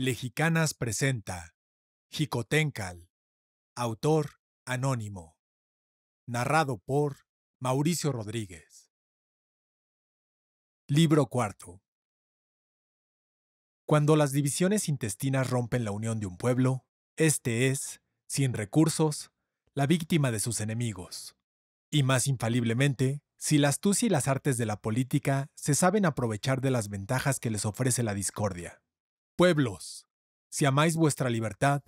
Lejicanas presenta Jicotencal, autor anónimo, narrado por Mauricio Rodríguez. Libro cuarto. Cuando las divisiones intestinas rompen la unión de un pueblo, este es, sin recursos, la víctima de sus enemigos. Y más infaliblemente, si la astucia y las artes de la política se saben aprovechar de las ventajas que les ofrece la discordia. Pueblos, si amáis vuestra libertad,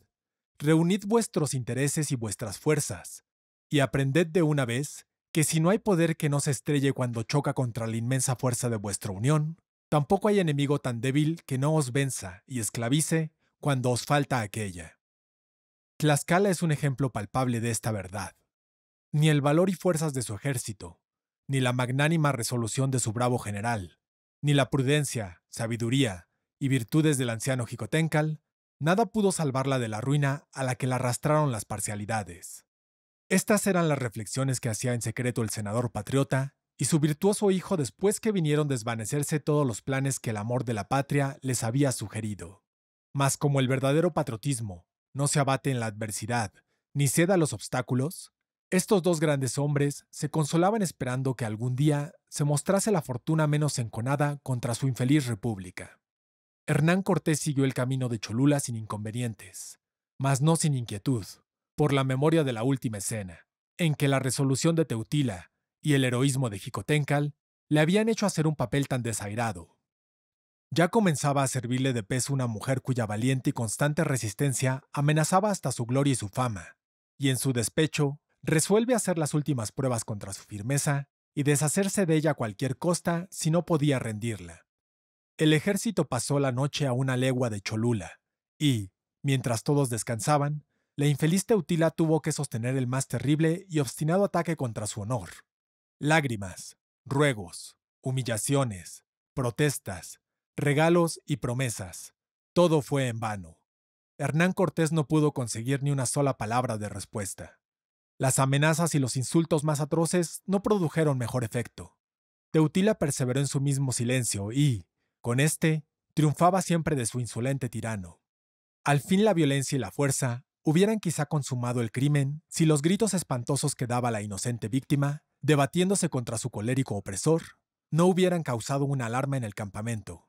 reunid vuestros intereses y vuestras fuerzas, y aprended de una vez que si no hay poder que no se estrelle cuando choca contra la inmensa fuerza de vuestra unión, tampoco hay enemigo tan débil que no os venza y esclavice cuando os falta aquella. Tlaxcala es un ejemplo palpable de esta verdad. Ni el valor y fuerzas de su ejército, ni la magnánima resolución de su bravo general, ni la prudencia, sabiduría, y virtudes del anciano Jicotencal, nada pudo salvarla de la ruina a la que la arrastraron las parcialidades. Estas eran las reflexiones que hacía en secreto el senador patriota y su virtuoso hijo después que vinieron desvanecerse todos los planes que el amor de la patria les había sugerido. Mas como el verdadero patriotismo no se abate en la adversidad, ni ceda a los obstáculos, estos dos grandes hombres se consolaban esperando que algún día se mostrase la fortuna menos enconada contra su infeliz república. Hernán Cortés siguió el camino de Cholula sin inconvenientes, mas no sin inquietud, por la memoria de la última escena, en que la resolución de Teutila y el heroísmo de Jicotencal le habían hecho hacer un papel tan desairado. Ya comenzaba a servirle de peso una mujer cuya valiente y constante resistencia amenazaba hasta su gloria y su fama, y en su despecho resuelve hacer las últimas pruebas contra su firmeza y deshacerse de ella a cualquier costa si no podía rendirla. El ejército pasó la noche a una legua de Cholula, y, mientras todos descansaban, la infeliz Teutila tuvo que sostener el más terrible y obstinado ataque contra su honor. Lágrimas, ruegos, humillaciones, protestas, regalos y promesas. Todo fue en vano. Hernán Cortés no pudo conseguir ni una sola palabra de respuesta. Las amenazas y los insultos más atroces no produjeron mejor efecto. Teutila perseveró en su mismo silencio y, con este, triunfaba siempre de su insolente tirano. Al fin la violencia y la fuerza hubieran quizá consumado el crimen si los gritos espantosos que daba la inocente víctima, debatiéndose contra su colérico opresor, no hubieran causado una alarma en el campamento.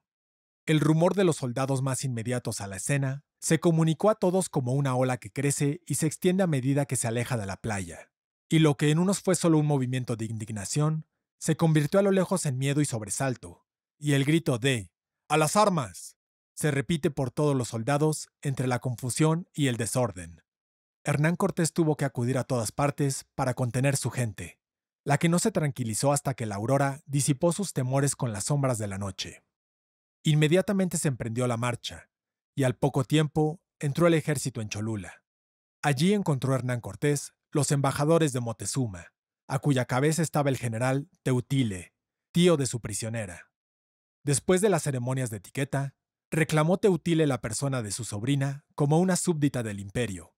El rumor de los soldados más inmediatos a la escena se comunicó a todos como una ola que crece y se extiende a medida que se aleja de la playa, y lo que en unos fue solo un movimiento de indignación, se convirtió a lo lejos en miedo y sobresalto, y el grito de ¡A las armas! se repite por todos los soldados entre la confusión y el desorden. Hernán Cortés tuvo que acudir a todas partes para contener su gente, la que no se tranquilizó hasta que la aurora disipó sus temores con las sombras de la noche. Inmediatamente se emprendió la marcha, y al poco tiempo entró el ejército en Cholula. Allí encontró Hernán Cortés los embajadores de Moctezuma, a cuya cabeza estaba el general Teutile, tío de su prisionera. Después de las ceremonias de etiqueta, reclamó Teutile la persona de su sobrina como una súbdita del imperio.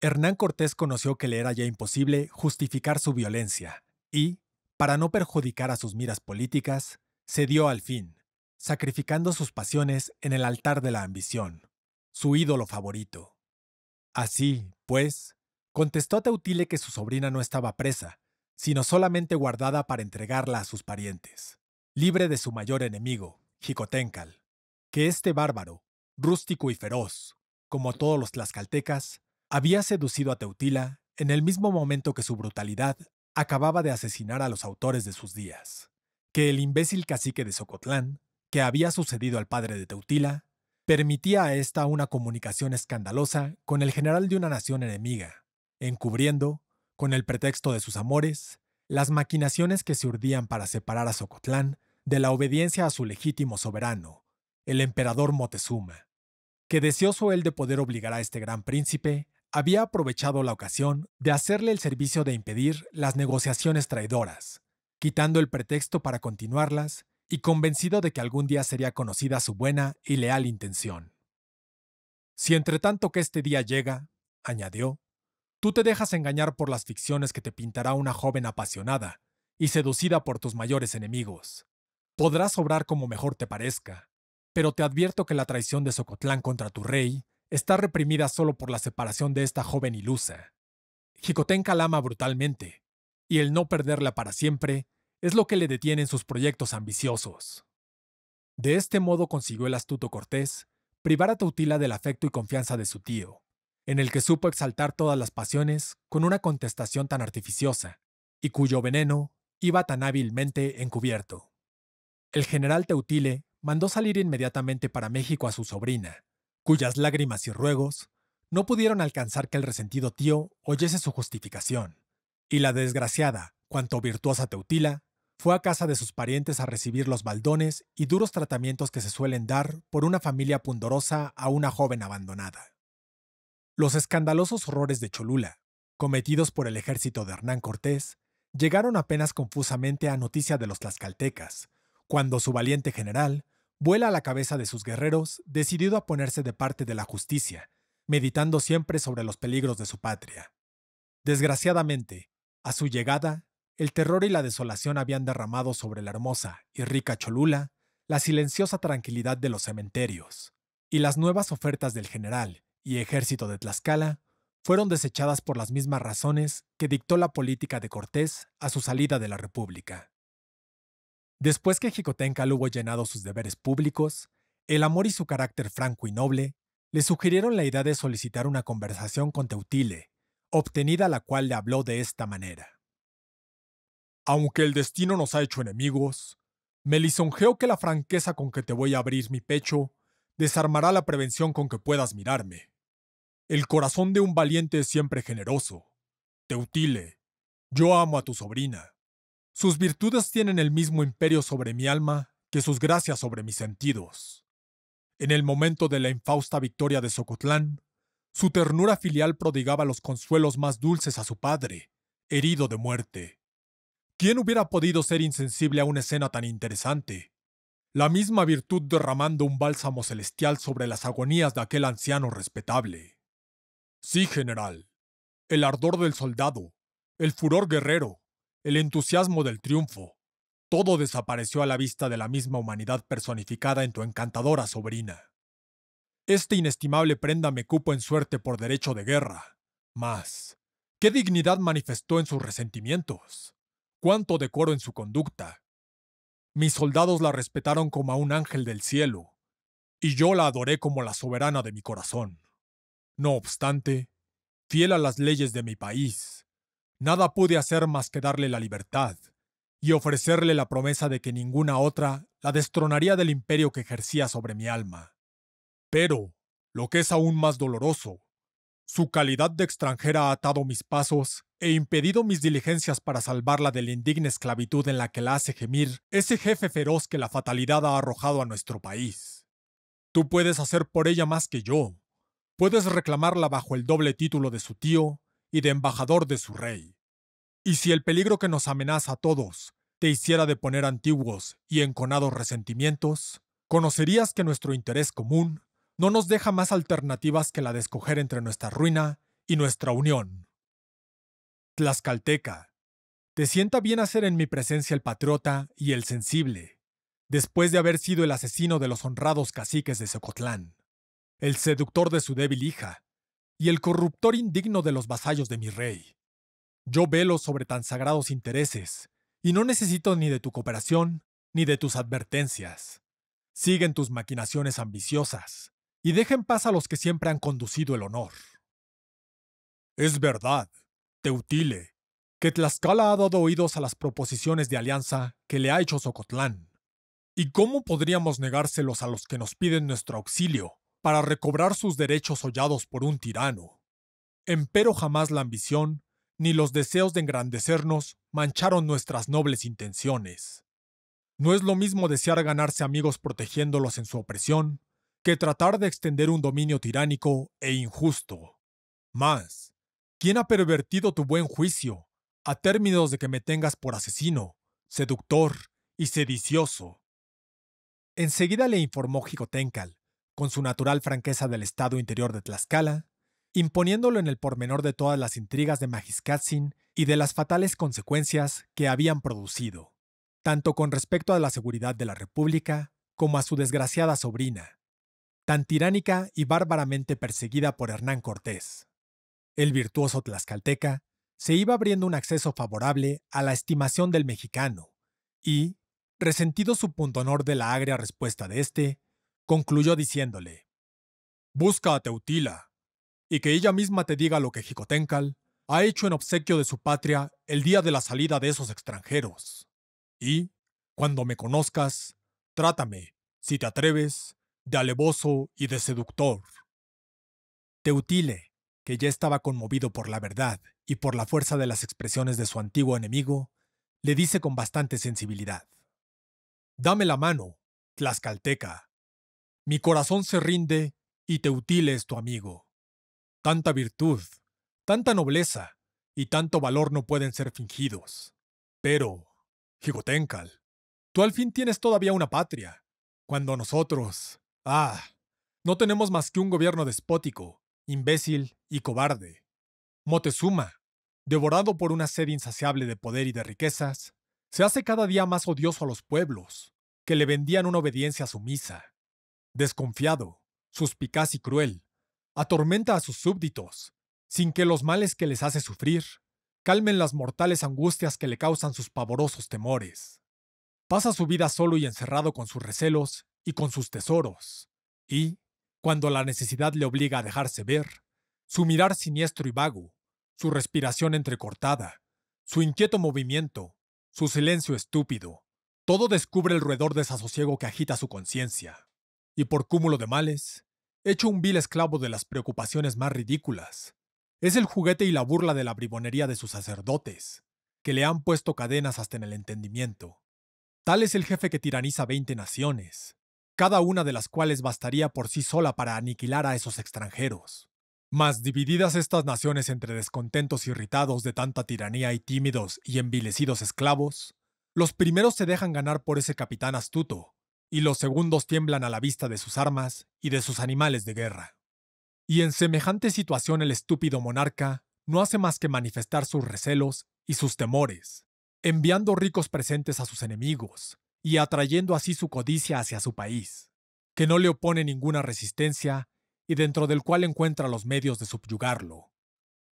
Hernán Cortés conoció que le era ya imposible justificar su violencia y, para no perjudicar a sus miras políticas, cedió al fin, sacrificando sus pasiones en el altar de la ambición, su ídolo favorito. Así, pues, contestó a Teutile que su sobrina no estaba presa, sino solamente guardada para entregarla a sus parientes libre de su mayor enemigo, Jicotencal, que este bárbaro, rústico y feroz, como todos los tlaxcaltecas, había seducido a Teutila en el mismo momento que su brutalidad acababa de asesinar a los autores de sus días, que el imbécil cacique de Socotlán, que había sucedido al padre de Teutila, permitía a ésta una comunicación escandalosa con el general de una nación enemiga, encubriendo, con el pretexto de sus amores, las maquinaciones que se urdían para separar a Socotlán de la obediencia a su legítimo soberano, el emperador Moctezuma, que deseoso él de poder obligar a este gran príncipe, había aprovechado la ocasión de hacerle el servicio de impedir las negociaciones traidoras, quitando el pretexto para continuarlas y convencido de que algún día sería conocida su buena y leal intención. Si entre tanto que este día llega, añadió, tú te dejas engañar por las ficciones que te pintará una joven apasionada y seducida por tus mayores enemigos, Podrás obrar como mejor te parezca, pero te advierto que la traición de Socotlán contra tu rey está reprimida solo por la separación de esta joven ilusa. Jicotenca la ama brutalmente, y el no perderla para siempre es lo que le detiene en sus proyectos ambiciosos. De este modo consiguió el astuto Cortés privar a Tautila del afecto y confianza de su tío, en el que supo exaltar todas las pasiones con una contestación tan artificiosa, y cuyo veneno iba tan hábilmente encubierto. El general Teutile mandó salir inmediatamente para México a su sobrina, cuyas lágrimas y ruegos no pudieron alcanzar que el resentido tío oyese su justificación, y la desgraciada, cuanto virtuosa Teutila, fue a casa de sus parientes a recibir los baldones y duros tratamientos que se suelen dar por una familia pundorosa a una joven abandonada. Los escandalosos horrores de Cholula, cometidos por el ejército de Hernán Cortés, llegaron apenas confusamente a noticia de los tlaxcaltecas, cuando su valiente general vuela a la cabeza de sus guerreros, decidido a ponerse de parte de la justicia, meditando siempre sobre los peligros de su patria. Desgraciadamente, a su llegada, el terror y la desolación habían derramado sobre la hermosa y rica Cholula la silenciosa tranquilidad de los cementerios, y las nuevas ofertas del general y ejército de Tlaxcala fueron desechadas por las mismas razones que dictó la política de Cortés a su salida de la República. Después que Jicotencal hubo llenado sus deberes públicos, el amor y su carácter franco y noble le sugirieron la idea de solicitar una conversación con Teutile, obtenida la cual le habló de esta manera. Aunque el destino nos ha hecho enemigos, me lisonjeo que la franqueza con que te voy a abrir mi pecho desarmará la prevención con que puedas mirarme. El corazón de un valiente es siempre generoso. Teutile, yo amo a tu sobrina. Sus virtudes tienen el mismo imperio sobre mi alma que sus gracias sobre mis sentidos. En el momento de la infausta victoria de Socotlán, su ternura filial prodigaba los consuelos más dulces a su padre, herido de muerte. ¿Quién hubiera podido ser insensible a una escena tan interesante? La misma virtud derramando un bálsamo celestial sobre las agonías de aquel anciano respetable. Sí, general. El ardor del soldado, el furor guerrero, el entusiasmo del triunfo. Todo desapareció a la vista de la misma humanidad personificada en tu encantadora sobrina. Esta inestimable prenda me cupo en suerte por derecho de guerra. Mas, ¿qué dignidad manifestó en sus resentimientos? ¿Cuánto decoro en su conducta? Mis soldados la respetaron como a un ángel del cielo, y yo la adoré como la soberana de mi corazón. No obstante, fiel a las leyes de mi país, Nada pude hacer más que darle la libertad y ofrecerle la promesa de que ninguna otra la destronaría del imperio que ejercía sobre mi alma. Pero, lo que es aún más doloroso, su calidad de extranjera ha atado mis pasos e impedido mis diligencias para salvarla de la indigna esclavitud en la que la hace gemir ese jefe feroz que la fatalidad ha arrojado a nuestro país. Tú puedes hacer por ella más que yo. Puedes reclamarla bajo el doble título de su tío y de embajador de su rey. Y si el peligro que nos amenaza a todos te hiciera deponer antiguos y enconados resentimientos, conocerías que nuestro interés común no nos deja más alternativas que la de escoger entre nuestra ruina y nuestra unión. Tlaxcalteca, te sienta bien hacer en mi presencia el patriota y el sensible, después de haber sido el asesino de los honrados caciques de Socotlán, el seductor de su débil hija, y el corruptor indigno de los vasallos de mi rey. Yo velo sobre tan sagrados intereses, y no necesito ni de tu cooperación, ni de tus advertencias. Siguen tus maquinaciones ambiciosas, y dejen paz a los que siempre han conducido el honor. Es verdad, Teutile, que Tlaxcala ha dado oídos a las proposiciones de alianza que le ha hecho Socotlán. ¿Y cómo podríamos negárselos a los que nos piden nuestro auxilio para recobrar sus derechos hollados por un tirano. Empero jamás la ambición, ni los deseos de engrandecernos mancharon nuestras nobles intenciones. No es lo mismo desear ganarse amigos protegiéndolos en su opresión, que tratar de extender un dominio tiránico e injusto. Más, ¿quién ha pervertido tu buen juicio, a términos de que me tengas por asesino, seductor y sedicioso? Enseguida le informó Jicotencal con su natural franqueza del estado interior de Tlaxcala, imponiéndolo en el pormenor de todas las intrigas de Magiscatzin y de las fatales consecuencias que habían producido, tanto con respecto a la seguridad de la República como a su desgraciada sobrina, tan tiránica y bárbaramente perseguida por Hernán Cortés. El virtuoso tlaxcalteca se iba abriendo un acceso favorable a la estimación del mexicano, y, resentido su punto honor de la agria respuesta de este, concluyó diciéndole, Busca a Teutila, y que ella misma te diga lo que Jicotencal ha hecho en obsequio de su patria el día de la salida de esos extranjeros. Y, cuando me conozcas, trátame, si te atreves, de alevoso y de seductor. Teutile, que ya estaba conmovido por la verdad y por la fuerza de las expresiones de su antiguo enemigo, le dice con bastante sensibilidad. Dame la mano, Tlaxcalteca, mi corazón se rinde y te es tu amigo. Tanta virtud, tanta nobleza y tanto valor no pueden ser fingidos. Pero, Higotencal, tú al fin tienes todavía una patria, cuando nosotros, ah, no tenemos más que un gobierno despótico, imbécil y cobarde. Moctezuma, devorado por una sed insaciable de poder y de riquezas, se hace cada día más odioso a los pueblos, que le vendían una obediencia sumisa, desconfiado, suspicaz y cruel, atormenta a sus súbditos, sin que los males que les hace sufrir calmen las mortales angustias que le causan sus pavorosos temores. Pasa su vida solo y encerrado con sus recelos y con sus tesoros, y, cuando la necesidad le obliga a dejarse ver, su mirar siniestro y vago, su respiración entrecortada, su inquieto movimiento, su silencio estúpido, todo descubre el roedor desasosiego que agita su conciencia y por cúmulo de males, hecho un vil esclavo de las preocupaciones más ridículas. Es el juguete y la burla de la bribonería de sus sacerdotes, que le han puesto cadenas hasta en el entendimiento. Tal es el jefe que tiraniza veinte naciones, cada una de las cuales bastaría por sí sola para aniquilar a esos extranjeros. Mas divididas estas naciones entre descontentos irritados de tanta tiranía y tímidos y envilecidos esclavos, los primeros se dejan ganar por ese capitán astuto, y los segundos tiemblan a la vista de sus armas y de sus animales de guerra. Y en semejante situación el estúpido monarca no hace más que manifestar sus recelos y sus temores, enviando ricos presentes a sus enemigos y atrayendo así su codicia hacia su país, que no le opone ninguna resistencia y dentro del cual encuentra los medios de subyugarlo.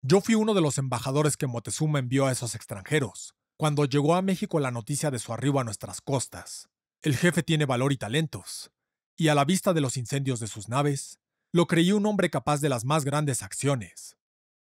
Yo fui uno de los embajadores que Moctezuma envió a esos extranjeros, cuando llegó a México la noticia de su arribo a nuestras costas, el jefe tiene valor y talentos, y a la vista de los incendios de sus naves, lo creí un hombre capaz de las más grandes acciones.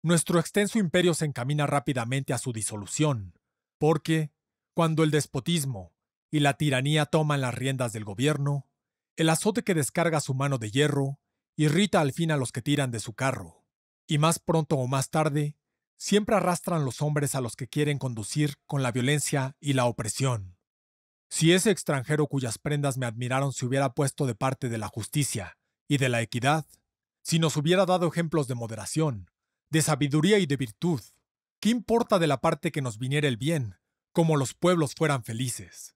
Nuestro extenso imperio se encamina rápidamente a su disolución, porque, cuando el despotismo y la tiranía toman las riendas del gobierno, el azote que descarga su mano de hierro irrita al fin a los que tiran de su carro, y más pronto o más tarde, siempre arrastran los hombres a los que quieren conducir con la violencia y la opresión. Si ese extranjero cuyas prendas me admiraron se hubiera puesto de parte de la justicia y de la equidad, si nos hubiera dado ejemplos de moderación, de sabiduría y de virtud, ¿qué importa de la parte que nos viniera el bien, como los pueblos fueran felices?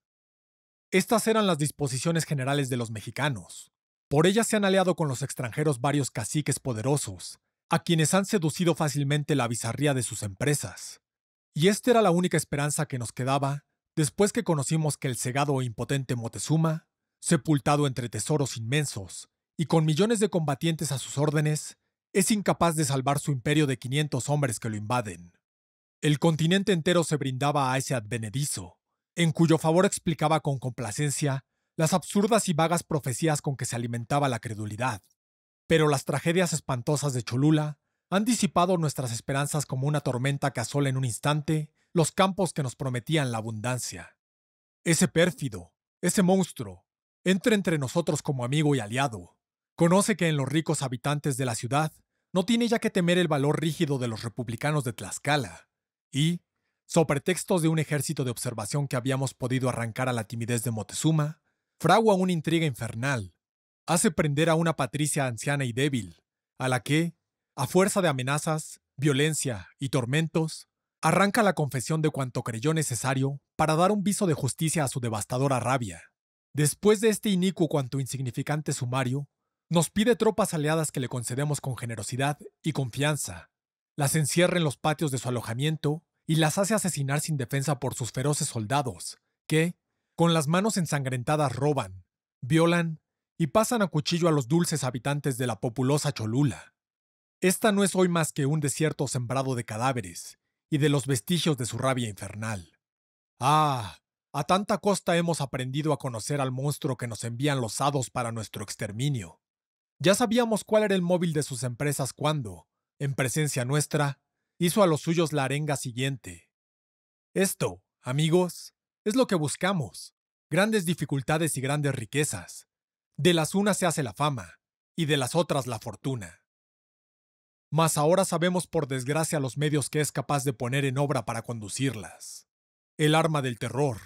Estas eran las disposiciones generales de los mexicanos. Por ellas se han aliado con los extranjeros varios caciques poderosos, a quienes han seducido fácilmente la bizarría de sus empresas. Y esta era la única esperanza que nos quedaba Después que conocimos que el cegado e impotente Moctezuma, sepultado entre tesoros inmensos y con millones de combatientes a sus órdenes, es incapaz de salvar su imperio de 500 hombres que lo invaden. El continente entero se brindaba a ese advenedizo, en cuyo favor explicaba con complacencia las absurdas y vagas profecías con que se alimentaba la credulidad. Pero las tragedias espantosas de Cholula han disipado nuestras esperanzas como una tormenta que asola en un instante los campos que nos prometían la abundancia. Ese pérfido, ese monstruo, entra entre nosotros como amigo y aliado. Conoce que en los ricos habitantes de la ciudad no tiene ya que temer el valor rígido de los republicanos de Tlaxcala. Y, sobre pretextos de un ejército de observación que habíamos podido arrancar a la timidez de Moctezuma, fragua una intriga infernal. Hace prender a una patricia anciana y débil, a la que, a fuerza de amenazas, violencia y tormentos, arranca la confesión de cuanto creyó necesario para dar un viso de justicia a su devastadora rabia. Después de este inicuo cuanto insignificante sumario, nos pide tropas aliadas que le concedemos con generosidad y confianza, las encierra en los patios de su alojamiento y las hace asesinar sin defensa por sus feroces soldados, que, con las manos ensangrentadas, roban, violan y pasan a cuchillo a los dulces habitantes de la populosa Cholula. Esta no es hoy más que un desierto sembrado de cadáveres y de los vestigios de su rabia infernal. Ah, a tanta costa hemos aprendido a conocer al monstruo que nos envían los hados para nuestro exterminio. Ya sabíamos cuál era el móvil de sus empresas cuando, en presencia nuestra, hizo a los suyos la arenga siguiente. Esto, amigos, es lo que buscamos. Grandes dificultades y grandes riquezas. De las unas se hace la fama, y de las otras la fortuna mas ahora sabemos por desgracia los medios que es capaz de poner en obra para conducirlas. El arma del terror,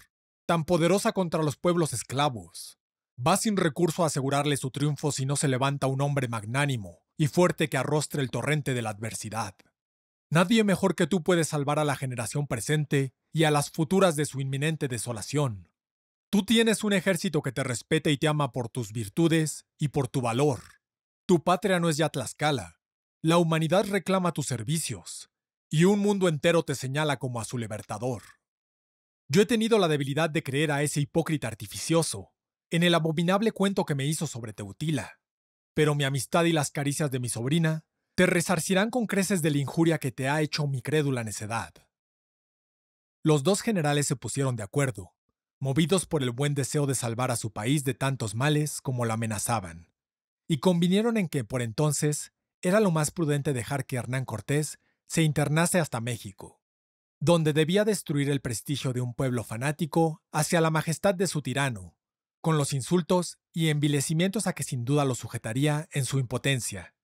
tan poderosa contra los pueblos esclavos, va sin recurso a asegurarle su triunfo si no se levanta un hombre magnánimo y fuerte que arrostre el torrente de la adversidad. Nadie mejor que tú puede salvar a la generación presente y a las futuras de su inminente desolación. Tú tienes un ejército que te respeta y te ama por tus virtudes y por tu valor. Tu patria no es ya la humanidad reclama tus servicios, y un mundo entero te señala como a su libertador. Yo he tenido la debilidad de creer a ese hipócrita artificioso, en el abominable cuento que me hizo sobre Teutila, pero mi amistad y las caricias de mi sobrina te resarcirán con creces de la injuria que te ha hecho mi crédula necedad. Los dos generales se pusieron de acuerdo, movidos por el buen deseo de salvar a su país de tantos males como lo amenazaban, y convinieron en que por entonces era lo más prudente dejar que Hernán Cortés se internase hasta México, donde debía destruir el prestigio de un pueblo fanático hacia la majestad de su tirano, con los insultos y envilecimientos a que sin duda lo sujetaría en su impotencia,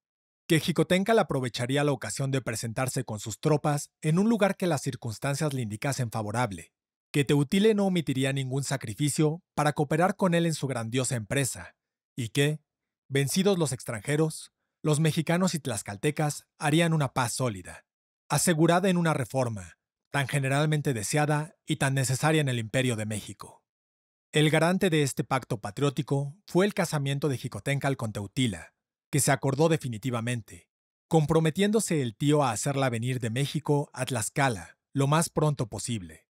que le aprovecharía la ocasión de presentarse con sus tropas en un lugar que las circunstancias le indicasen favorable, que Teutile no omitiría ningún sacrificio para cooperar con él en su grandiosa empresa, y que, vencidos los extranjeros, los mexicanos y tlaxcaltecas harían una paz sólida, asegurada en una reforma, tan generalmente deseada y tan necesaria en el Imperio de México. El garante de este pacto patriótico fue el casamiento de Jicotencal con Teutila, que se acordó definitivamente, comprometiéndose el tío a hacerla venir de México a Tlaxcala lo más pronto posible.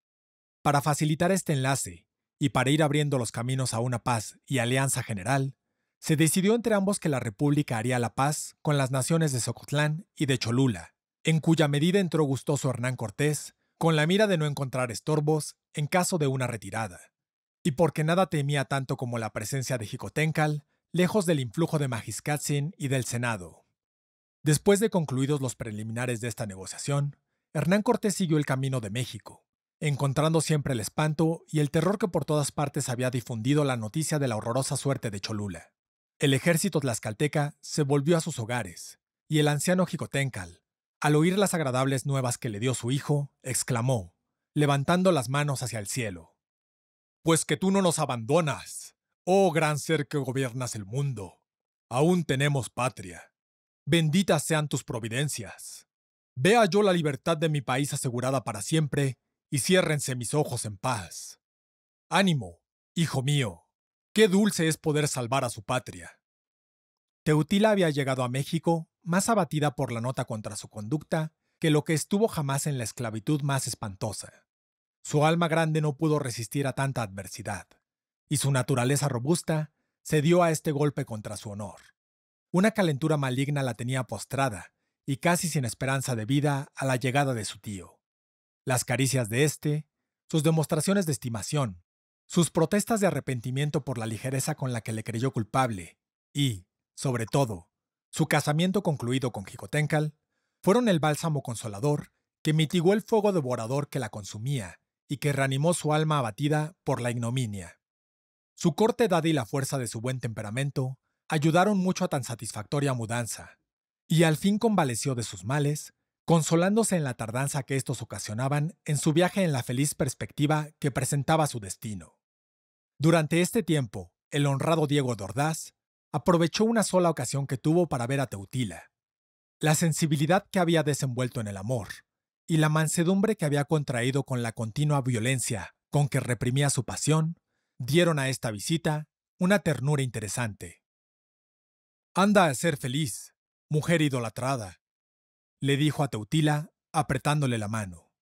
Para facilitar este enlace y para ir abriendo los caminos a una paz y alianza general, se decidió entre ambos que la República haría la paz con las naciones de Socotlán y de Cholula, en cuya medida entró gustoso Hernán Cortés, con la mira de no encontrar estorbos en caso de una retirada. Y porque nada temía tanto como la presencia de Jicotencal, lejos del influjo de Majiscatzin y del Senado. Después de concluidos los preliminares de esta negociación, Hernán Cortés siguió el camino de México, encontrando siempre el espanto y el terror que por todas partes había difundido la noticia de la horrorosa suerte de Cholula. El ejército tlaxcalteca se volvió a sus hogares, y el anciano Jicotencal, al oír las agradables nuevas que le dio su hijo, exclamó, levantando las manos hacia el cielo. Pues que tú no nos abandonas, oh gran ser que gobiernas el mundo. Aún tenemos patria. Benditas sean tus providencias. Vea yo la libertad de mi país asegurada para siempre, y ciérrense mis ojos en paz. Ánimo, hijo mío. Qué dulce es poder salvar a su patria. Teutila había llegado a México más abatida por la nota contra su conducta que lo que estuvo jamás en la esclavitud más espantosa. Su alma grande no pudo resistir a tanta adversidad, y su naturaleza robusta cedió a este golpe contra su honor. Una calentura maligna la tenía postrada, y casi sin esperanza de vida a la llegada de su tío. Las caricias de éste, sus demostraciones de estimación, sus protestas de arrepentimiento por la ligereza con la que le creyó culpable y, sobre todo, su casamiento concluido con Jicotencal fueron el bálsamo consolador que mitigó el fuego devorador que la consumía y que reanimó su alma abatida por la ignominia. Su corta edad y la fuerza de su buen temperamento ayudaron mucho a tan satisfactoria mudanza, y al fin convaleció de sus males, consolándose en la tardanza que estos ocasionaban en su viaje en la feliz perspectiva que presentaba su destino. Durante este tiempo, el honrado Diego Dordaz aprovechó una sola ocasión que tuvo para ver a Teutila. La sensibilidad que había desenvuelto en el amor y la mansedumbre que había contraído con la continua violencia con que reprimía su pasión dieron a esta visita una ternura interesante. Anda a ser feliz, mujer idolatrada, le dijo a Teutila apretándole la mano.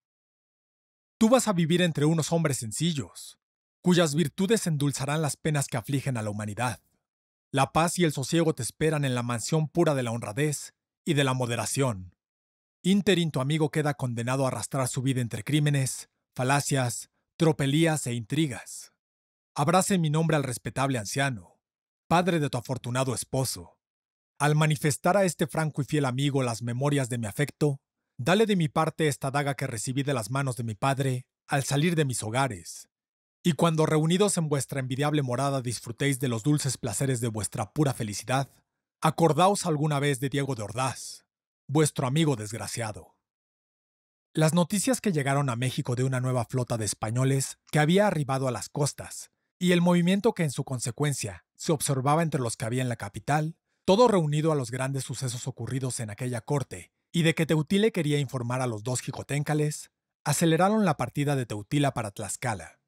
Tú vas a vivir entre unos hombres sencillos, cuyas virtudes endulzarán las penas que afligen a la humanidad. La paz y el sosiego te esperan en la mansión pura de la honradez y de la moderación. Interin tu amigo queda condenado a arrastrar su vida entre crímenes, falacias, tropelías e intrigas. Abrace en mi nombre al respetable anciano, padre de tu afortunado esposo. Al manifestar a este franco y fiel amigo las memorias de mi afecto, dale de mi parte esta daga que recibí de las manos de mi padre al salir de mis hogares, y cuando reunidos en vuestra envidiable morada disfrutéis de los dulces placeres de vuestra pura felicidad, acordaos alguna vez de Diego de Ordaz, vuestro amigo desgraciado. Las noticias que llegaron a México de una nueva flota de españoles que había arribado a las costas, y el movimiento que en su consecuencia se observaba entre los que había en la capital, todo reunido a los grandes sucesos ocurridos en aquella corte, y de que Teutile quería informar a los dos jicoténcales, aceleraron la partida de Teutila para Tlaxcala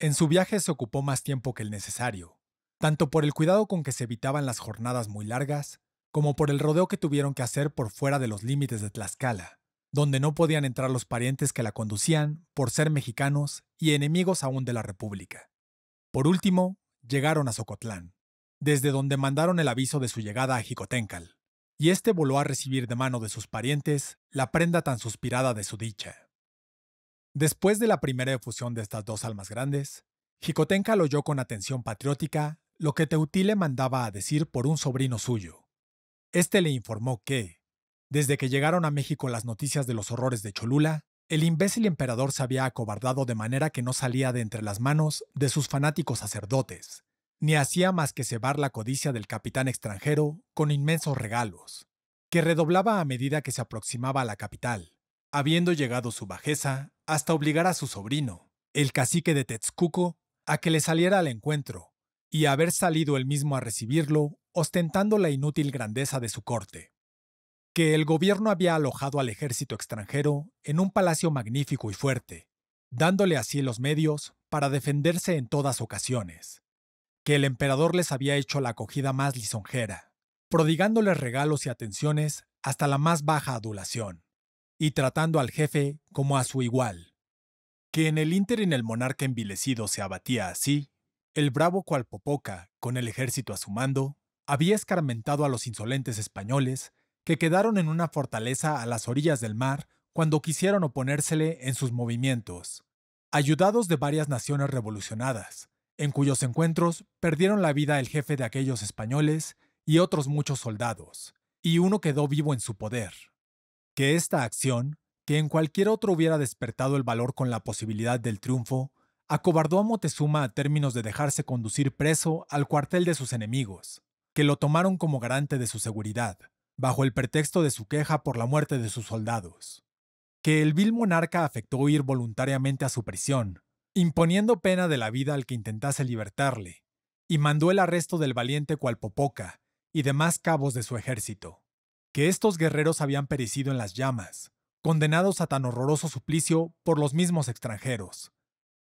en su viaje se ocupó más tiempo que el necesario, tanto por el cuidado con que se evitaban las jornadas muy largas, como por el rodeo que tuvieron que hacer por fuera de los límites de Tlaxcala, donde no podían entrar los parientes que la conducían por ser mexicanos y enemigos aún de la República. Por último, llegaron a Socotlán, desde donde mandaron el aviso de su llegada a Jicotencal, y este voló a recibir de mano de sus parientes la prenda tan suspirada de su dicha. Después de la primera efusión de estas dos almas grandes, Jicotenca lo oyó con atención patriótica lo que Teutile mandaba a decir por un sobrino suyo. Este le informó que, desde que llegaron a México las noticias de los horrores de Cholula, el imbécil emperador se había acobardado de manera que no salía de entre las manos de sus fanáticos sacerdotes, ni hacía más que cebar la codicia del capitán extranjero con inmensos regalos, que redoblaba a medida que se aproximaba a la capital, habiendo llegado su bajeza hasta obligar a su sobrino, el cacique de Tezcuco, a que le saliera al encuentro, y haber salido él mismo a recibirlo, ostentando la inútil grandeza de su corte. Que el gobierno había alojado al ejército extranjero en un palacio magnífico y fuerte, dándole así los medios para defenderse en todas ocasiones. Que el emperador les había hecho la acogida más lisonjera, prodigándoles regalos y atenciones hasta la más baja adulación y tratando al jefe como a su igual. Que en el ínterin el monarca envilecido se abatía así, el bravo Cualpopoca, con el ejército a su mando, había escarmentado a los insolentes españoles que quedaron en una fortaleza a las orillas del mar cuando quisieron oponérsele en sus movimientos, ayudados de varias naciones revolucionadas, en cuyos encuentros perdieron la vida el jefe de aquellos españoles y otros muchos soldados, y uno quedó vivo en su poder que esta acción, que en cualquier otro hubiera despertado el valor con la posibilidad del triunfo, acobardó a Moctezuma a términos de dejarse conducir preso al cuartel de sus enemigos, que lo tomaron como garante de su seguridad, bajo el pretexto de su queja por la muerte de sus soldados. Que el vil monarca afectó ir voluntariamente a su prisión, imponiendo pena de la vida al que intentase libertarle, y mandó el arresto del valiente Cualpopoca y demás cabos de su ejército que estos guerreros habían perecido en las llamas, condenados a tan horroroso suplicio por los mismos extranjeros,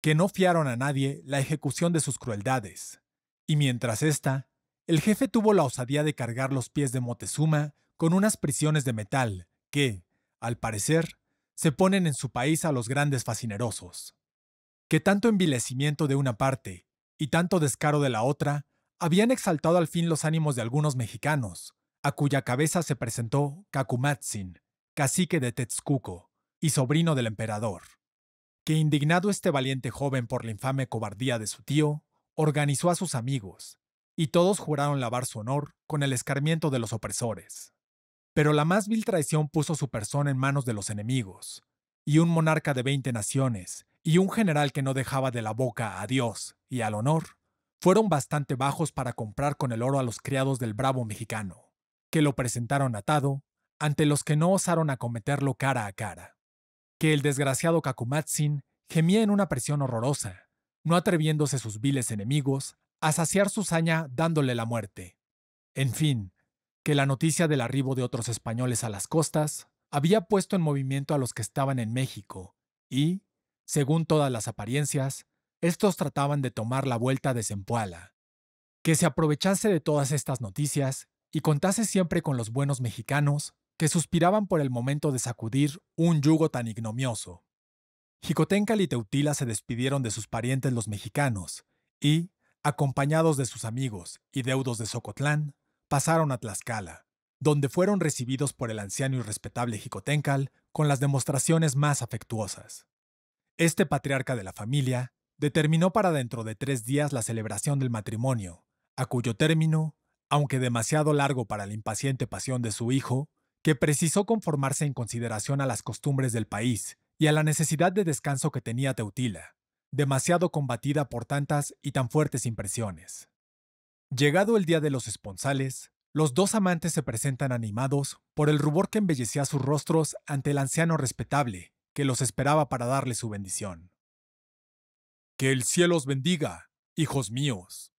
que no fiaron a nadie la ejecución de sus crueldades. Y mientras esta, el jefe tuvo la osadía de cargar los pies de Moctezuma con unas prisiones de metal que, al parecer, se ponen en su país a los grandes fascinerosos. Que tanto envilecimiento de una parte y tanto descaro de la otra habían exaltado al fin los ánimos de algunos mexicanos, a cuya cabeza se presentó cacumatzin cacique de tezcuco y sobrino del emperador, que indignado este valiente joven por la infame cobardía de su tío, organizó a sus amigos, y todos juraron lavar su honor con el escarmiento de los opresores. Pero la más vil traición puso su persona en manos de los enemigos, y un monarca de veinte naciones, y un general que no dejaba de la boca a Dios y al honor, fueron bastante bajos para comprar con el oro a los criados del bravo mexicano que lo presentaron atado, ante los que no osaron acometerlo cara a cara, que el desgraciado cacumatzin gemía en una presión horrorosa, no atreviéndose sus viles enemigos a saciar su saña dándole la muerte. En fin, que la noticia del arribo de otros españoles a las costas había puesto en movimiento a los que estaban en México y, según todas las apariencias, estos trataban de tomar la vuelta de Zempoala. Que se aprovechase de todas estas noticias y contase siempre con los buenos mexicanos que suspiraban por el momento de sacudir un yugo tan ignomioso. Jicotencal y Teutila se despidieron de sus parientes los mexicanos y, acompañados de sus amigos y deudos de Socotlán, pasaron a Tlaxcala, donde fueron recibidos por el anciano y respetable Jicotencal con las demostraciones más afectuosas. Este patriarca de la familia determinó para dentro de tres días la celebración del matrimonio, a cuyo término aunque demasiado largo para la impaciente pasión de su hijo, que precisó conformarse en consideración a las costumbres del país y a la necesidad de descanso que tenía Teutila, demasiado combatida por tantas y tan fuertes impresiones. Llegado el día de los esponsales, los dos amantes se presentan animados por el rubor que embellecía sus rostros ante el anciano respetable que los esperaba para darle su bendición. Que el cielo os bendiga, hijos míos,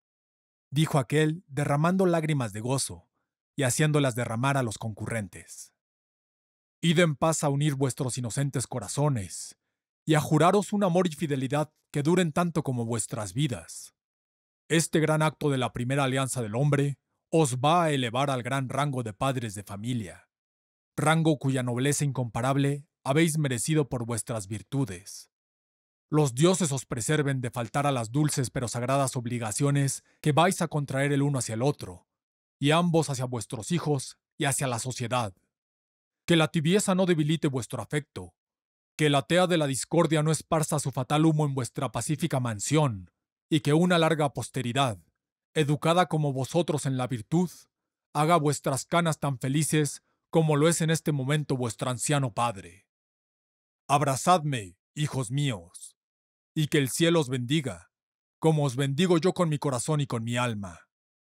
dijo aquel, derramando lágrimas de gozo y haciéndolas derramar a los concurrentes. Id en paz a unir vuestros inocentes corazones y a juraros un amor y fidelidad que duren tanto como vuestras vidas. Este gran acto de la primera alianza del hombre os va a elevar al gran rango de padres de familia, rango cuya nobleza incomparable habéis merecido por vuestras virtudes, los dioses os preserven de faltar a las dulces pero sagradas obligaciones que vais a contraer el uno hacia el otro, y ambos hacia vuestros hijos y hacia la sociedad. Que la tibieza no debilite vuestro afecto, que la tea de la discordia no esparza su fatal humo en vuestra pacífica mansión, y que una larga posteridad, educada como vosotros en la virtud, haga vuestras canas tan felices como lo es en este momento vuestro anciano padre. Abrazadme, hijos míos, y que el cielo os bendiga, como os bendigo yo con mi corazón y con mi alma.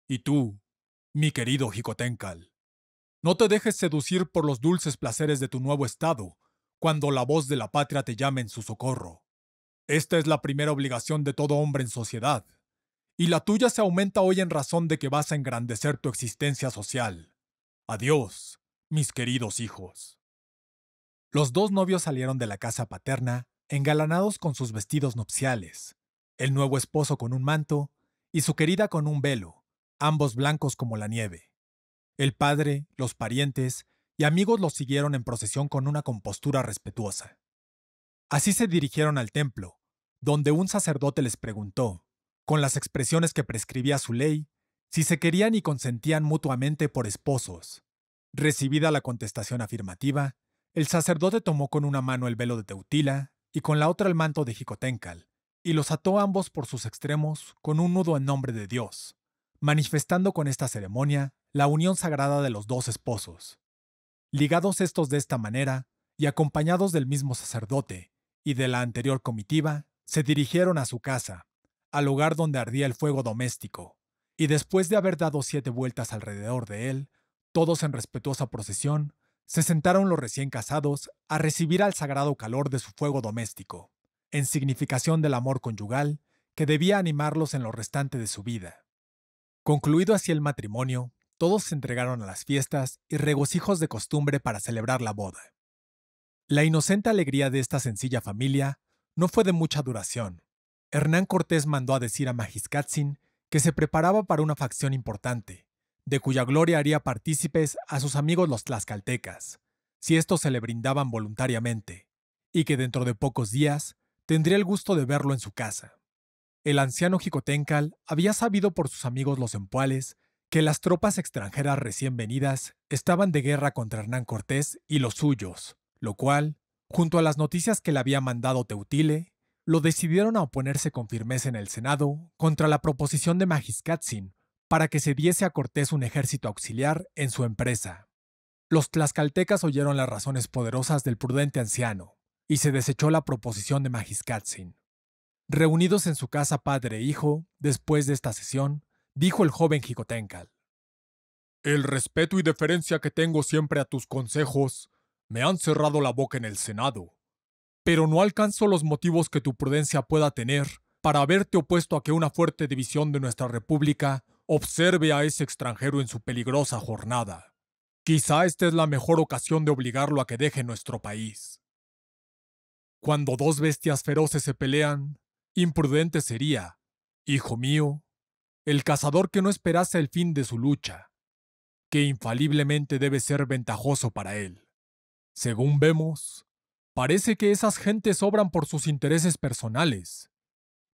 Y tú, mi querido Jicotencal, no te dejes seducir por los dulces placeres de tu nuevo estado, cuando la voz de la patria te llame en su socorro. Esta es la primera obligación de todo hombre en sociedad, y la tuya se aumenta hoy en razón de que vas a engrandecer tu existencia social. Adiós, mis queridos hijos. Los dos novios salieron de la casa paterna engalanados con sus vestidos nupciales, el nuevo esposo con un manto y su querida con un velo, ambos blancos como la nieve. El padre, los parientes y amigos los siguieron en procesión con una compostura respetuosa. Así se dirigieron al templo, donde un sacerdote les preguntó, con las expresiones que prescribía su ley, si se querían y consentían mutuamente por esposos. Recibida la contestación afirmativa, el sacerdote tomó con una mano el velo de Teutila y con la otra el manto de Jicotencal, y los ató ambos por sus extremos con un nudo en nombre de Dios, manifestando con esta ceremonia la unión sagrada de los dos esposos. Ligados estos de esta manera, y acompañados del mismo sacerdote y de la anterior comitiva, se dirigieron a su casa, al lugar donde ardía el fuego doméstico, y después de haber dado siete vueltas alrededor de él, todos en respetuosa procesión, se sentaron los recién casados a recibir al sagrado calor de su fuego doméstico, en significación del amor conyugal que debía animarlos en lo restante de su vida. Concluido así el matrimonio, todos se entregaron a las fiestas y regocijos de costumbre para celebrar la boda. La inocente alegría de esta sencilla familia no fue de mucha duración. Hernán Cortés mandó a decir a Magiscatzin que se preparaba para una facción importante, de cuya gloria haría partícipes a sus amigos los tlaxcaltecas, si estos se le brindaban voluntariamente, y que dentro de pocos días tendría el gusto de verlo en su casa. El anciano Jicotencal había sabido por sus amigos los empuales que las tropas extranjeras recién venidas estaban de guerra contra Hernán Cortés y los suyos, lo cual, junto a las noticias que le había mandado Teutile, lo decidieron a oponerse con firmeza en el Senado contra la proposición de Magiscatzin para que se diese a Cortés un ejército auxiliar en su empresa. Los tlaxcaltecas oyeron las razones poderosas del prudente anciano, y se desechó la proposición de Magiscatzin. Reunidos en su casa padre e hijo, después de esta sesión, dijo el joven Jicotencal. El respeto y deferencia que tengo siempre a tus consejos me han cerrado la boca en el Senado, pero no alcanzo los motivos que tu prudencia pueda tener para haberte opuesto a que una fuerte división de nuestra República Observe a ese extranjero en su peligrosa jornada. Quizá esta es la mejor ocasión de obligarlo a que deje nuestro país. Cuando dos bestias feroces se pelean, imprudente sería, hijo mío, el cazador que no esperase el fin de su lucha, que infaliblemente debe ser ventajoso para él. Según vemos, parece que esas gentes obran por sus intereses personales,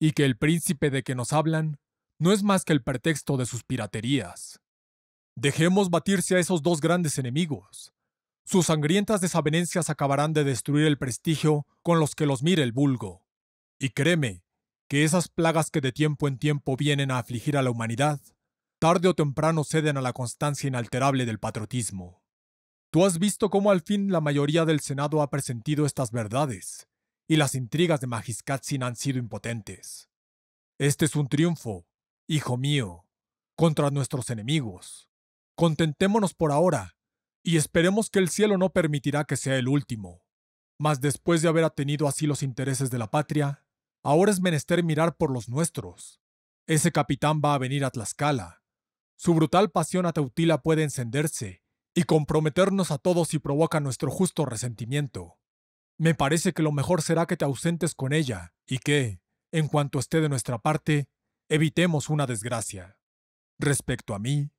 y que el príncipe de que nos hablan no es más que el pretexto de sus piraterías. Dejemos batirse a esos dos grandes enemigos. Sus sangrientas desavenencias acabarán de destruir el prestigio con los que los mire el vulgo. Y créeme, que esas plagas que de tiempo en tiempo vienen a afligir a la humanidad, tarde o temprano ceden a la constancia inalterable del patriotismo. Tú has visto cómo al fin la mayoría del Senado ha presentido estas verdades, y las intrigas de Magiscatzin han sido impotentes. Este es un triunfo Hijo mío, contra nuestros enemigos. Contentémonos por ahora, y esperemos que el cielo no permitirá que sea el último. Mas después de haber atenido así los intereses de la patria, ahora es menester mirar por los nuestros. Ese capitán va a venir a Tlaxcala. Su brutal pasión a Teutila puede encenderse y comprometernos a todos si provoca nuestro justo resentimiento. Me parece que lo mejor será que te ausentes con ella y que, en cuanto esté de nuestra parte, evitemos una desgracia. Respecto a mí,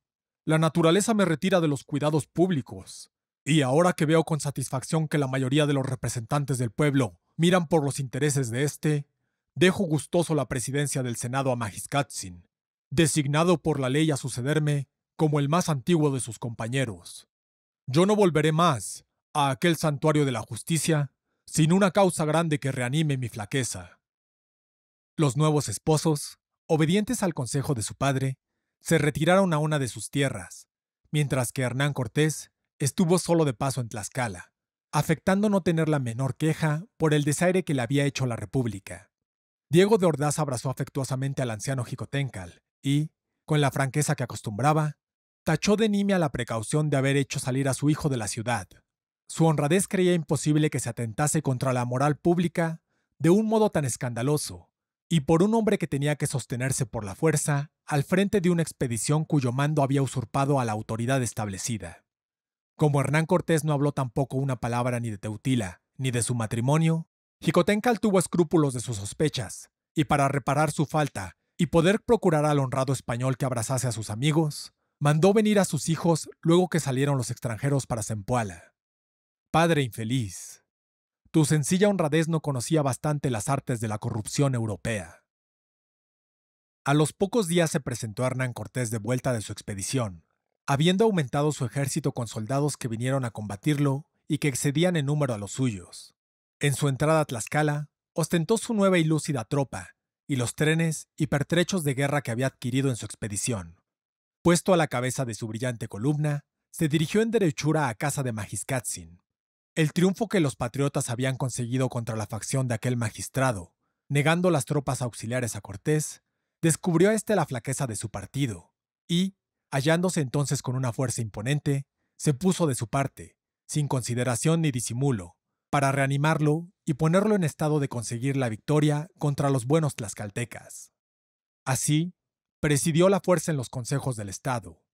la naturaleza me retira de los cuidados públicos, y ahora que veo con satisfacción que la mayoría de los representantes del pueblo miran por los intereses de este, dejo gustoso la presidencia del Senado a Magiscatzin, designado por la ley a sucederme como el más antiguo de sus compañeros. Yo no volveré más a aquel santuario de la justicia sin una causa grande que reanime mi flaqueza. Los nuevos esposos Obedientes al consejo de su padre, se retiraron a una de sus tierras, mientras que Hernán Cortés estuvo solo de paso en Tlaxcala, afectando no tener la menor queja por el desaire que le había hecho la República. Diego de Ordaz abrazó afectuosamente al anciano Jicotencal y, con la franqueza que acostumbraba, tachó de nimia la precaución de haber hecho salir a su hijo de la ciudad. Su honradez creía imposible que se atentase contra la moral pública de un modo tan escandaloso, y por un hombre que tenía que sostenerse por la fuerza al frente de una expedición cuyo mando había usurpado a la autoridad establecida. Como Hernán Cortés no habló tampoco una palabra ni de Teutila, ni de su matrimonio, Jicotencal tuvo escrúpulos de sus sospechas, y para reparar su falta y poder procurar al honrado español que abrazase a sus amigos, mandó venir a sus hijos luego que salieron los extranjeros para Zempoala. Padre infeliz, tu sencilla honradez no conocía bastante las artes de la corrupción europea. A los pocos días se presentó Hernán Cortés de vuelta de su expedición, habiendo aumentado su ejército con soldados que vinieron a combatirlo y que excedían en número a los suyos. En su entrada a Tlaxcala, ostentó su nueva y lúcida tropa, y los trenes y pertrechos de guerra que había adquirido en su expedición. Puesto a la cabeza de su brillante columna, se dirigió en derechura a casa de Magiscatzin. El triunfo que los patriotas habían conseguido contra la facción de aquel magistrado, negando las tropas auxiliares a Cortés, descubrió este la flaqueza de su partido, y, hallándose entonces con una fuerza imponente, se puso de su parte, sin consideración ni disimulo, para reanimarlo y ponerlo en estado de conseguir la victoria contra los buenos tlaxcaltecas. Así, presidió la fuerza en los consejos del Estado.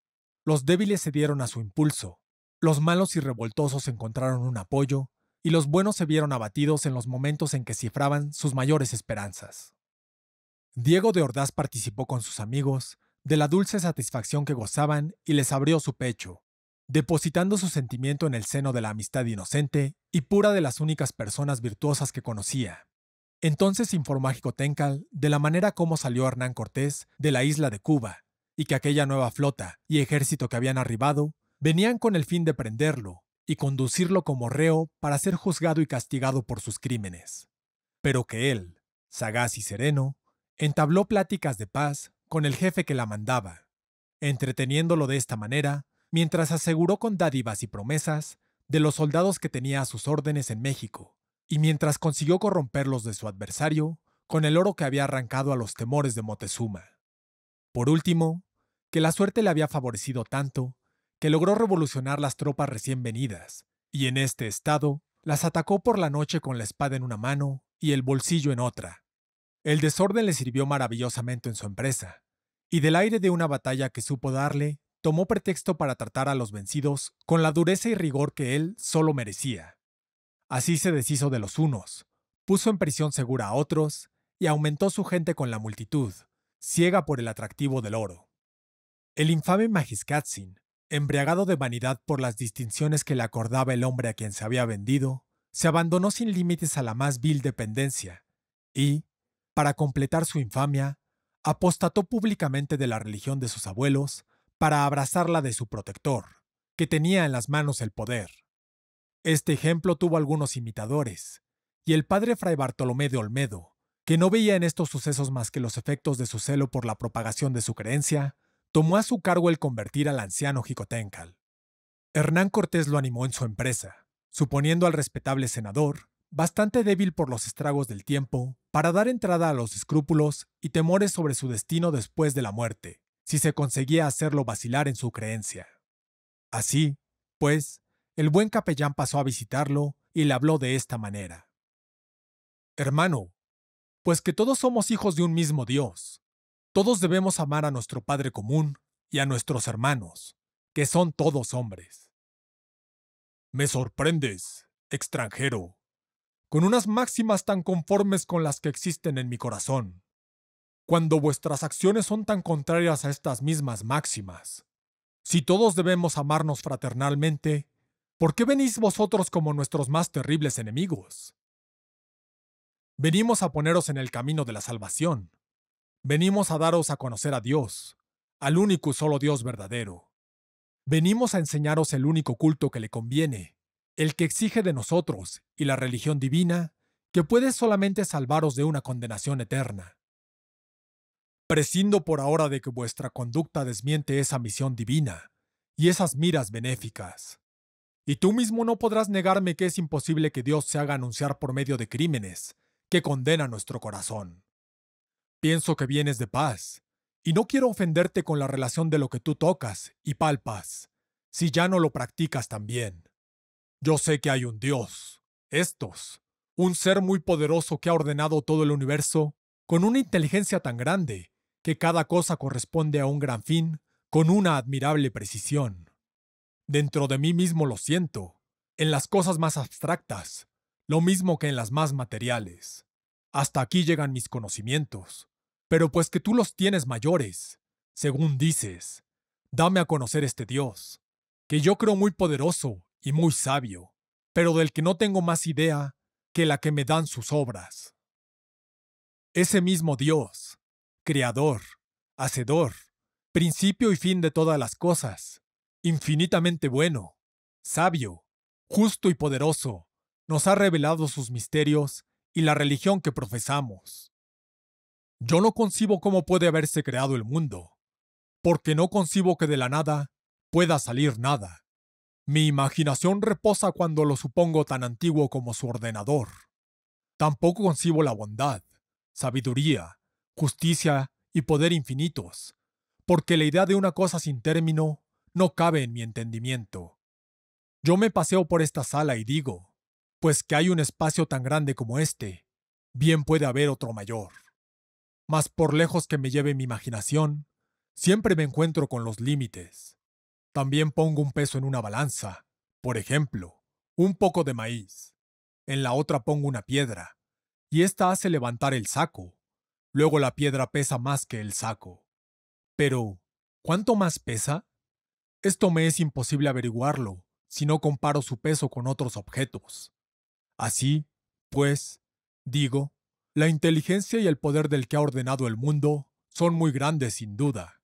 Los débiles cedieron a su impulso, los malos y revoltosos encontraron un apoyo, y los buenos se vieron abatidos en los momentos en que cifraban sus mayores esperanzas. Diego de Ordaz participó con sus amigos de la dulce satisfacción que gozaban y les abrió su pecho, depositando su sentimiento en el seno de la amistad inocente y pura de las únicas personas virtuosas que conocía. Entonces informó a Jicotencal de la manera como salió Hernán Cortés de la isla de Cuba, y que aquella nueva flota y ejército que habían arribado venían con el fin de prenderlo y conducirlo como reo para ser juzgado y castigado por sus crímenes, pero que él, sagaz y sereno, entabló pláticas de paz con el jefe que la mandaba, entreteniéndolo de esta manera mientras aseguró con dádivas y promesas de los soldados que tenía a sus órdenes en México, y mientras consiguió corromperlos de su adversario con el oro que había arrancado a los temores de Moctezuma. Por último, que la suerte le había favorecido tanto que logró revolucionar las tropas recién venidas, y en este estado las atacó por la noche con la espada en una mano y el bolsillo en otra. El desorden le sirvió maravillosamente en su empresa, y del aire de una batalla que supo darle, tomó pretexto para tratar a los vencidos con la dureza y rigor que él solo merecía. Así se deshizo de los unos, puso en prisión segura a otros y aumentó su gente con la multitud, ciega por el atractivo del oro. El infame Magiskatzin embriagado de vanidad por las distinciones que le acordaba el hombre a quien se había vendido, se abandonó sin límites a la más vil dependencia y, para completar su infamia, apostató públicamente de la religión de sus abuelos para abrazar la de su protector, que tenía en las manos el poder. Este ejemplo tuvo algunos imitadores, y el padre Fray Bartolomé de Olmedo, que no veía en estos sucesos más que los efectos de su celo por la propagación de su creencia, tomó a su cargo el convertir al anciano Jicotencal. Hernán Cortés lo animó en su empresa, suponiendo al respetable senador, bastante débil por los estragos del tiempo, para dar entrada a los escrúpulos y temores sobre su destino después de la muerte, si se conseguía hacerlo vacilar en su creencia. Así, pues, el buen capellán pasó a visitarlo y le habló de esta manera. Hermano, pues que todos somos hijos de un mismo Dios, todos debemos amar a nuestro Padre común y a nuestros hermanos, que son todos hombres. Me sorprendes, extranjero, con unas máximas tan conformes con las que existen en mi corazón, cuando vuestras acciones son tan contrarias a estas mismas máximas. Si todos debemos amarnos fraternalmente, ¿por qué venís vosotros como nuestros más terribles enemigos? Venimos a poneros en el camino de la salvación, Venimos a daros a conocer a Dios, al único y solo Dios verdadero. Venimos a enseñaros el único culto que le conviene, el que exige de nosotros y la religión divina, que puede solamente salvaros de una condenación eterna. Prescindo por ahora de que vuestra conducta desmiente esa misión divina y esas miras benéficas. Y tú mismo no podrás negarme que es imposible que Dios se haga anunciar por medio de crímenes que condena nuestro corazón. Pienso que vienes de paz, y no quiero ofenderte con la relación de lo que tú tocas y palpas, si ya no lo practicas también. Yo sé que hay un Dios, estos, un ser muy poderoso que ha ordenado todo el universo, con una inteligencia tan grande, que cada cosa corresponde a un gran fin, con una admirable precisión. Dentro de mí mismo lo siento, en las cosas más abstractas, lo mismo que en las más materiales. Hasta aquí llegan mis conocimientos, pero pues que tú los tienes mayores, según dices, dame a conocer este Dios, que yo creo muy poderoso y muy sabio, pero del que no tengo más idea que la que me dan sus obras. Ese mismo Dios, creador, hacedor, principio y fin de todas las cosas, infinitamente bueno, sabio, justo y poderoso, nos ha revelado sus misterios y la religión que profesamos. Yo no concibo cómo puede haberse creado el mundo, porque no concibo que de la nada pueda salir nada. Mi imaginación reposa cuando lo supongo tan antiguo como su ordenador. Tampoco concibo la bondad, sabiduría, justicia y poder infinitos, porque la idea de una cosa sin término no cabe en mi entendimiento. Yo me paseo por esta sala y digo, pues que hay un espacio tan grande como este, bien puede haber otro mayor mas por lejos que me lleve mi imaginación, siempre me encuentro con los límites. También pongo un peso en una balanza, por ejemplo, un poco de maíz. En la otra pongo una piedra, y esta hace levantar el saco. Luego la piedra pesa más que el saco. Pero, ¿cuánto más pesa? Esto me es imposible averiguarlo si no comparo su peso con otros objetos. Así, pues, digo, la inteligencia y el poder del que ha ordenado el mundo son muy grandes sin duda,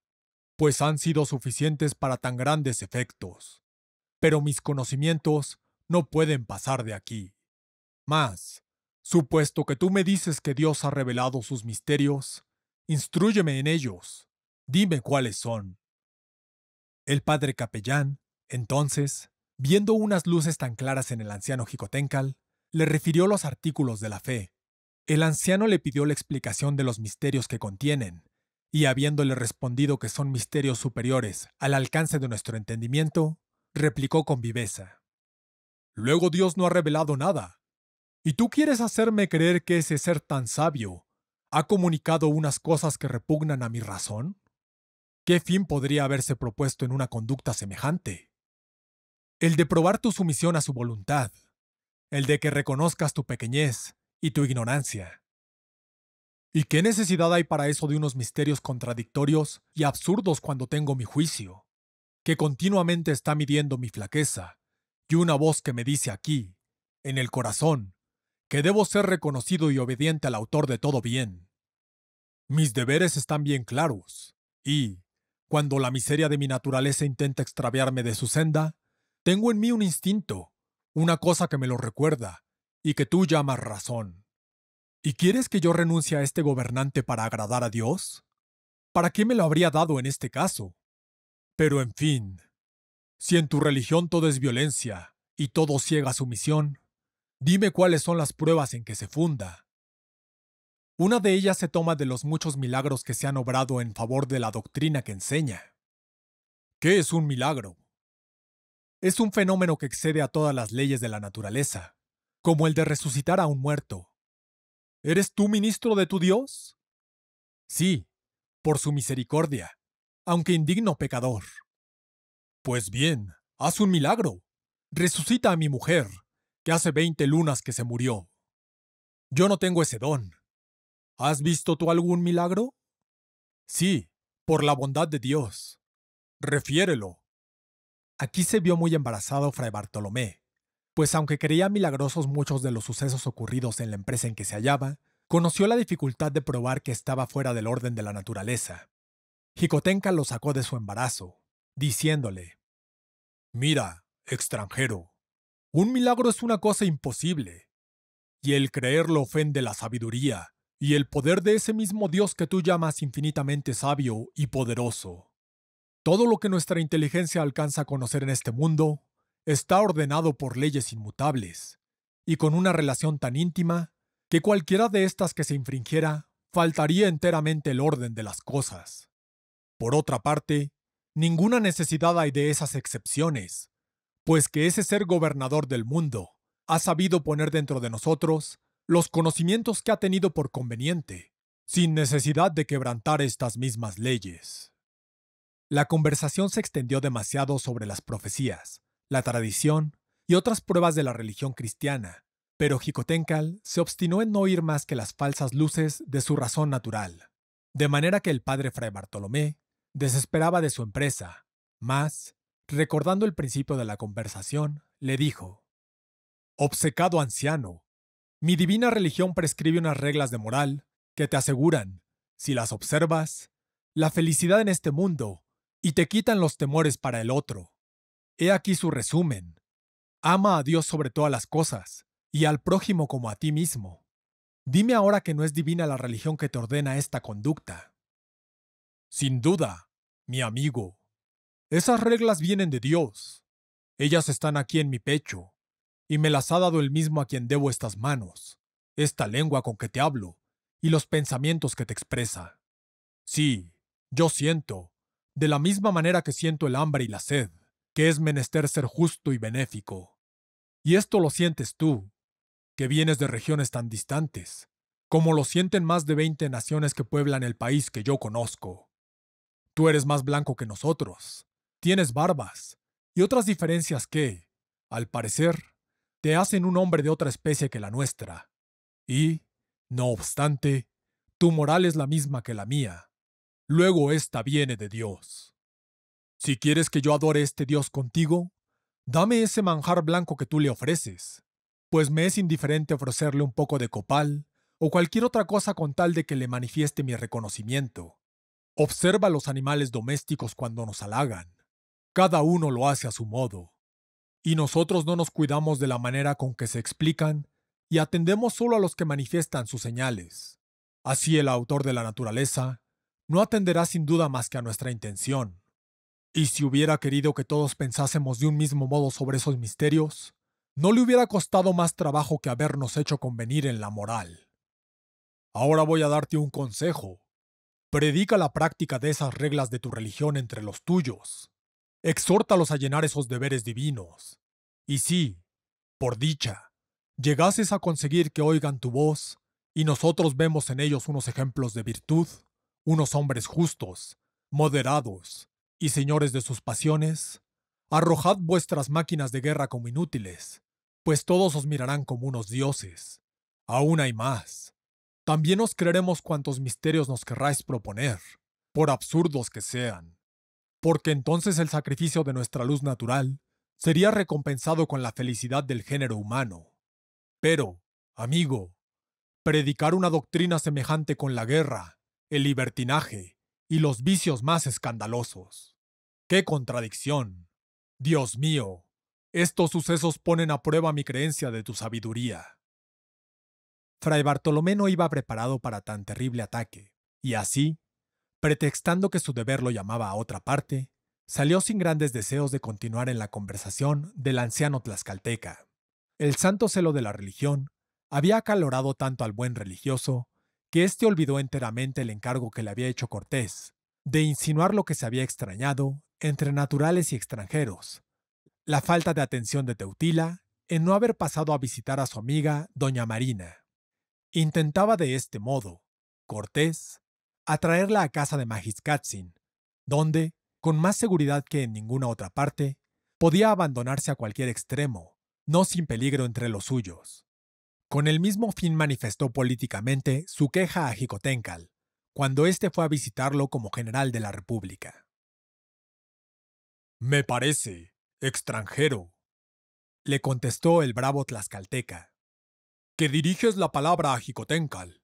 pues han sido suficientes para tan grandes efectos. Pero mis conocimientos no pueden pasar de aquí. Mas, supuesto que tú me dices que Dios ha revelado sus misterios, instruyeme en ellos, dime cuáles son. El padre capellán, entonces, viendo unas luces tan claras en el anciano Jicotencal, le refirió los artículos de la fe, el anciano le pidió la explicación de los misterios que contienen, y habiéndole respondido que son misterios superiores al alcance de nuestro entendimiento, replicó con viveza. Luego Dios no ha revelado nada. Y tú quieres hacerme creer que ese ser tan sabio ha comunicado unas cosas que repugnan a mi razón? ¿Qué fin podría haberse propuesto en una conducta semejante? El de probar tu sumisión a su voluntad, el de que reconozcas tu pequeñez y tu ignorancia. ¿Y qué necesidad hay para eso de unos misterios contradictorios y absurdos cuando tengo mi juicio, que continuamente está midiendo mi flaqueza, y una voz que me dice aquí, en el corazón, que debo ser reconocido y obediente al autor de todo bien? Mis deberes están bien claros, y, cuando la miseria de mi naturaleza intenta extraviarme de su senda, tengo en mí un instinto, una cosa que me lo recuerda, y que tú llamas razón. ¿Y quieres que yo renuncie a este gobernante para agradar a Dios? ¿Para qué me lo habría dado en este caso? Pero en fin, si en tu religión todo es violencia y todo ciega sumisión, dime cuáles son las pruebas en que se funda. Una de ellas se toma de los muchos milagros que se han obrado en favor de la doctrina que enseña. ¿Qué es un milagro? Es un fenómeno que excede a todas las leyes de la naturaleza, como el de resucitar a un muerto. ¿Eres tú ministro de tu Dios? Sí, por su misericordia, aunque indigno pecador. Pues bien, haz un milagro. Resucita a mi mujer, que hace veinte lunas que se murió. Yo no tengo ese don. ¿Has visto tú algún milagro? Sí, por la bondad de Dios. Refiérelo. Aquí se vio muy embarazado Fray Bartolomé, pues aunque creía milagrosos muchos de los sucesos ocurridos en la empresa en que se hallaba, conoció la dificultad de probar que estaba fuera del orden de la naturaleza. Jicotenca lo sacó de su embarazo, diciéndole, Mira, extranjero, un milagro es una cosa imposible, y el creerlo ofende la sabiduría y el poder de ese mismo Dios que tú llamas infinitamente sabio y poderoso. Todo lo que nuestra inteligencia alcanza a conocer en este mundo está ordenado por leyes inmutables y con una relación tan íntima que cualquiera de estas que se infringiera faltaría enteramente el orden de las cosas. Por otra parte, ninguna necesidad hay de esas excepciones, pues que ese ser gobernador del mundo ha sabido poner dentro de nosotros los conocimientos que ha tenido por conveniente, sin necesidad de quebrantar estas mismas leyes. La conversación se extendió demasiado sobre las profecías, la tradición y otras pruebas de la religión cristiana, pero Jicotencal se obstinó en no oír más que las falsas luces de su razón natural, de manera que el padre Fray Bartolomé desesperaba de su empresa, mas, recordando el principio de la conversación, le dijo, Obsecado anciano, mi divina religión prescribe unas reglas de moral que te aseguran, si las observas, la felicidad en este mundo y te quitan los temores para el otro. He aquí su resumen. Ama a Dios sobre todas las cosas, y al prójimo como a ti mismo. Dime ahora que no es divina la religión que te ordena esta conducta. Sin duda, mi amigo. Esas reglas vienen de Dios. Ellas están aquí en mi pecho, y me las ha dado el mismo a quien debo estas manos, esta lengua con que te hablo, y los pensamientos que te expresa. Sí, yo siento, de la misma manera que siento el hambre y la sed que es menester ser justo y benéfico. Y esto lo sientes tú, que vienes de regiones tan distantes, como lo sienten más de veinte naciones que pueblan el país que yo conozco. Tú eres más blanco que nosotros, tienes barbas y otras diferencias que, al parecer, te hacen un hombre de otra especie que la nuestra. Y, no obstante, tu moral es la misma que la mía. Luego esta viene de Dios. Si quieres que yo adore este Dios contigo, dame ese manjar blanco que tú le ofreces, pues me es indiferente ofrecerle un poco de copal o cualquier otra cosa con tal de que le manifieste mi reconocimiento. Observa los animales domésticos cuando nos halagan. Cada uno lo hace a su modo. Y nosotros no nos cuidamos de la manera con que se explican y atendemos solo a los que manifiestan sus señales. Así el autor de la naturaleza no atenderá sin duda más que a nuestra intención. Y si hubiera querido que todos pensásemos de un mismo modo sobre esos misterios, no le hubiera costado más trabajo que habernos hecho convenir en la moral. Ahora voy a darte un consejo. Predica la práctica de esas reglas de tu religión entre los tuyos. Exhórtalos a llenar esos deberes divinos. Y si, por dicha, llegases a conseguir que oigan tu voz, y nosotros vemos en ellos unos ejemplos de virtud, unos hombres justos, moderados, y señores de sus pasiones, arrojad vuestras máquinas de guerra como inútiles, pues todos os mirarán como unos dioses. Aún hay más. También os creeremos cuantos misterios nos querráis proponer, por absurdos que sean, porque entonces el sacrificio de nuestra luz natural sería recompensado con la felicidad del género humano. Pero, amigo, predicar una doctrina semejante con la guerra, el libertinaje, y los vicios más escandalosos. ¡Qué contradicción! Dios mío, estos sucesos ponen a prueba mi creencia de tu sabiduría. Fray Bartolomé no iba preparado para tan terrible ataque, y así, pretextando que su deber lo llamaba a otra parte, salió sin grandes deseos de continuar en la conversación del anciano tlaxcalteca. El santo celo de la religión había acalorado tanto al buen religioso que éste olvidó enteramente el encargo que le había hecho Cortés, de insinuar lo que se había extrañado entre naturales y extranjeros, la falta de atención de Teutila en no haber pasado a visitar a su amiga doña Marina. Intentaba de este modo, Cortés, atraerla a casa de Magiscatzin, donde, con más seguridad que en ninguna otra parte, podía abandonarse a cualquier extremo, no sin peligro entre los suyos. Con el mismo fin manifestó políticamente su queja a Jicotencal, cuando éste fue a visitarlo como general de la República. Me parece, extranjero, le contestó el bravo tlaxcalteca, que diriges la palabra a Jicotencal.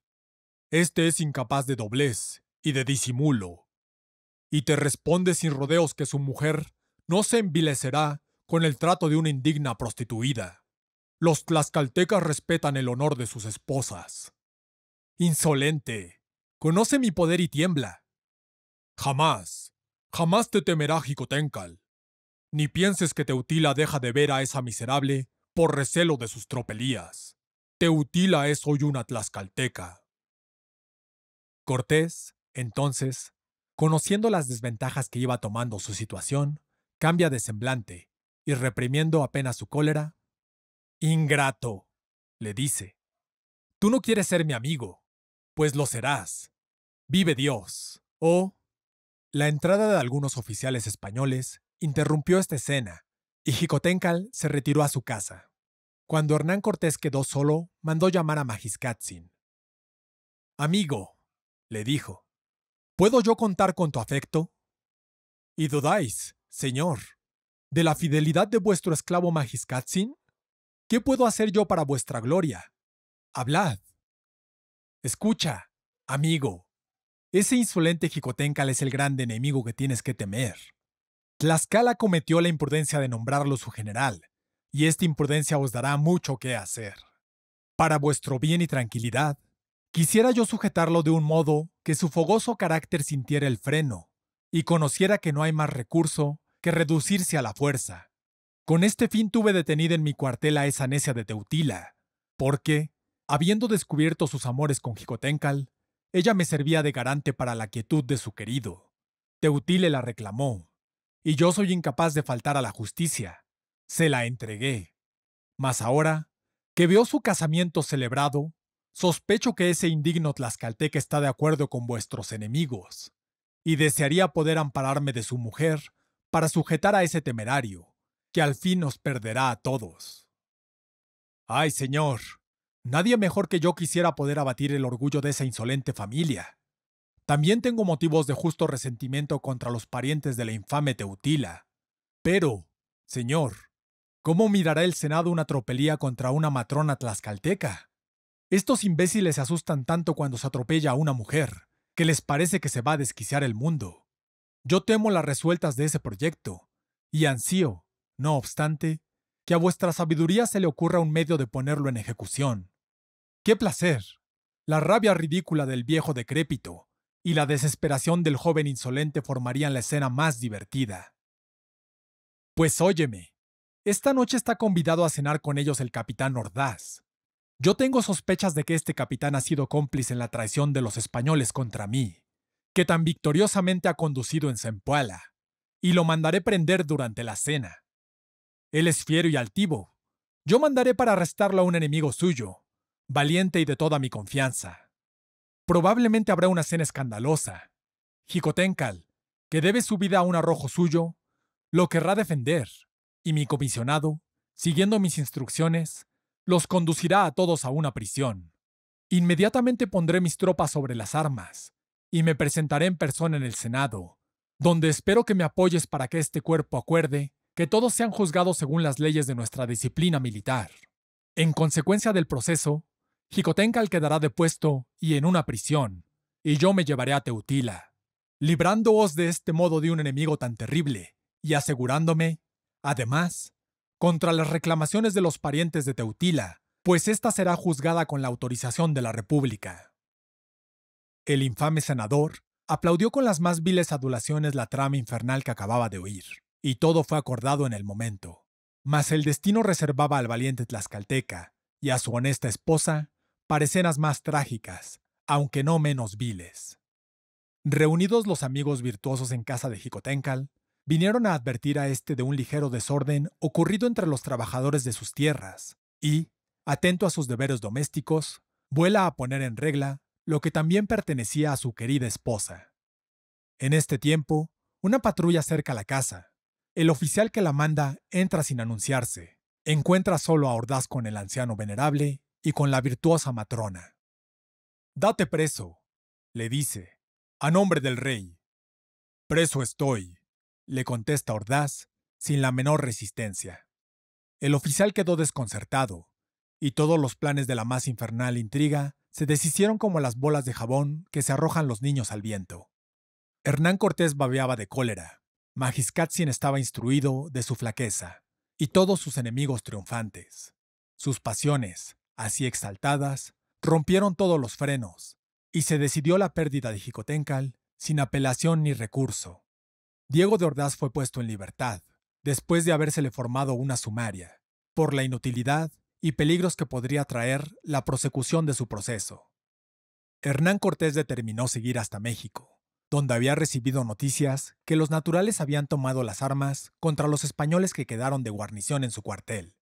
Este es incapaz de doblez y de disimulo, y te responde sin rodeos que su mujer no se envilecerá con el trato de una indigna prostituida. Los tlaxcaltecas respetan el honor de sus esposas. Insolente, conoce mi poder y tiembla. Jamás, jamás te temerá Jicotencal. Ni pienses que Teutila deja de ver a esa miserable por recelo de sus tropelías. Teutila es hoy una tlaxcalteca. Cortés, entonces, conociendo las desventajas que iba tomando su situación, cambia de semblante y reprimiendo apenas su cólera, Ingrato, le dice, tú no quieres ser mi amigo, pues lo serás. Vive Dios. O... La entrada de algunos oficiales españoles interrumpió esta escena, y Jicotencal se retiró a su casa. Cuando Hernán Cortés quedó solo, mandó llamar a Magiscatzin. Amigo, le dijo, ¿puedo yo contar con tu afecto? Y dudáis, señor, de la fidelidad de vuestro esclavo Magiscatzin. ¿Qué puedo hacer yo para vuestra gloria? Hablad. Escucha, amigo. Ese insolente jicotencal es el grande enemigo que tienes que temer. Tlaxcala cometió la imprudencia de nombrarlo su general, y esta imprudencia os dará mucho que hacer. Para vuestro bien y tranquilidad, quisiera yo sujetarlo de un modo que su fogoso carácter sintiera el freno, y conociera que no hay más recurso que reducirse a la fuerza, con este fin tuve detenida en mi cuartel a esa necia de Teutila, porque, habiendo descubierto sus amores con Jicotencal, ella me servía de garante para la quietud de su querido. Teutile la reclamó, y yo soy incapaz de faltar a la justicia. Se la entregué. Mas ahora, que veo su casamiento celebrado, sospecho que ese indigno tlaxcalteca está de acuerdo con vuestros enemigos, y desearía poder ampararme de su mujer para sujetar a ese temerario, que al fin nos perderá a todos. Ay, señor, nadie mejor que yo quisiera poder abatir el orgullo de esa insolente familia. También tengo motivos de justo resentimiento contra los parientes de la infame Teutila. Pero, señor, ¿cómo mirará el Senado una tropelía contra una matrona tlaxcalteca? Estos imbéciles se asustan tanto cuando se atropella a una mujer, que les parece que se va a desquiciar el mundo. Yo temo las resueltas de ese proyecto, y ansío no obstante, que a vuestra sabiduría se le ocurra un medio de ponerlo en ejecución. ¡Qué placer! La rabia ridícula del viejo decrépito y la desesperación del joven insolente formarían la escena más divertida. Pues óyeme, esta noche está convidado a cenar con ellos el capitán Ordaz. Yo tengo sospechas de que este capitán ha sido cómplice en la traición de los españoles contra mí, que tan victoriosamente ha conducido en Zempoala, y lo mandaré prender durante la cena. Él es fiero y altivo. Yo mandaré para arrestarlo a un enemigo suyo, valiente y de toda mi confianza. Probablemente habrá una cena escandalosa. Jicotencal, que debe su vida a un arrojo suyo, lo querrá defender, y mi comisionado, siguiendo mis instrucciones, los conducirá a todos a una prisión. Inmediatamente pondré mis tropas sobre las armas, y me presentaré en persona en el Senado, donde espero que me apoyes para que este cuerpo acuerde que todos sean juzgados según las leyes de nuestra disciplina militar. En consecuencia del proceso, Jicotencal quedará depuesto y en una prisión, y yo me llevaré a Teutila, librándoos de este modo de un enemigo tan terrible, y asegurándome, además, contra las reclamaciones de los parientes de Teutila, pues ésta será juzgada con la autorización de la República. El infame senador aplaudió con las más viles adulaciones la trama infernal que acababa de oír y todo fue acordado en el momento. Mas el destino reservaba al valiente tlaxcalteca y a su honesta esposa para escenas más trágicas, aunque no menos viles. Reunidos los amigos virtuosos en casa de Jicotencal, vinieron a advertir a este de un ligero desorden ocurrido entre los trabajadores de sus tierras, y, atento a sus deberes domésticos, vuela a poner en regla lo que también pertenecía a su querida esposa. En este tiempo, una patrulla cerca la casa, el oficial que la manda entra sin anunciarse. Encuentra solo a Ordaz con el anciano venerable y con la virtuosa matrona. Date preso, le dice, a nombre del rey. Preso estoy, le contesta Ordaz sin la menor resistencia. El oficial quedó desconcertado, y todos los planes de la más infernal intriga se deshicieron como las bolas de jabón que se arrojan los niños al viento. Hernán Cortés babeaba de cólera, Magiscatzin estaba instruido de su flaqueza y todos sus enemigos triunfantes. Sus pasiones, así exaltadas, rompieron todos los frenos y se decidió la pérdida de Jicotencal sin apelación ni recurso. Diego de Ordaz fue puesto en libertad, después de habérsele formado una sumaria, por la inutilidad y peligros que podría traer la prosecución de su proceso. Hernán Cortés determinó seguir hasta México donde había recibido noticias que los naturales habían tomado las armas contra los españoles que quedaron de guarnición en su cuartel.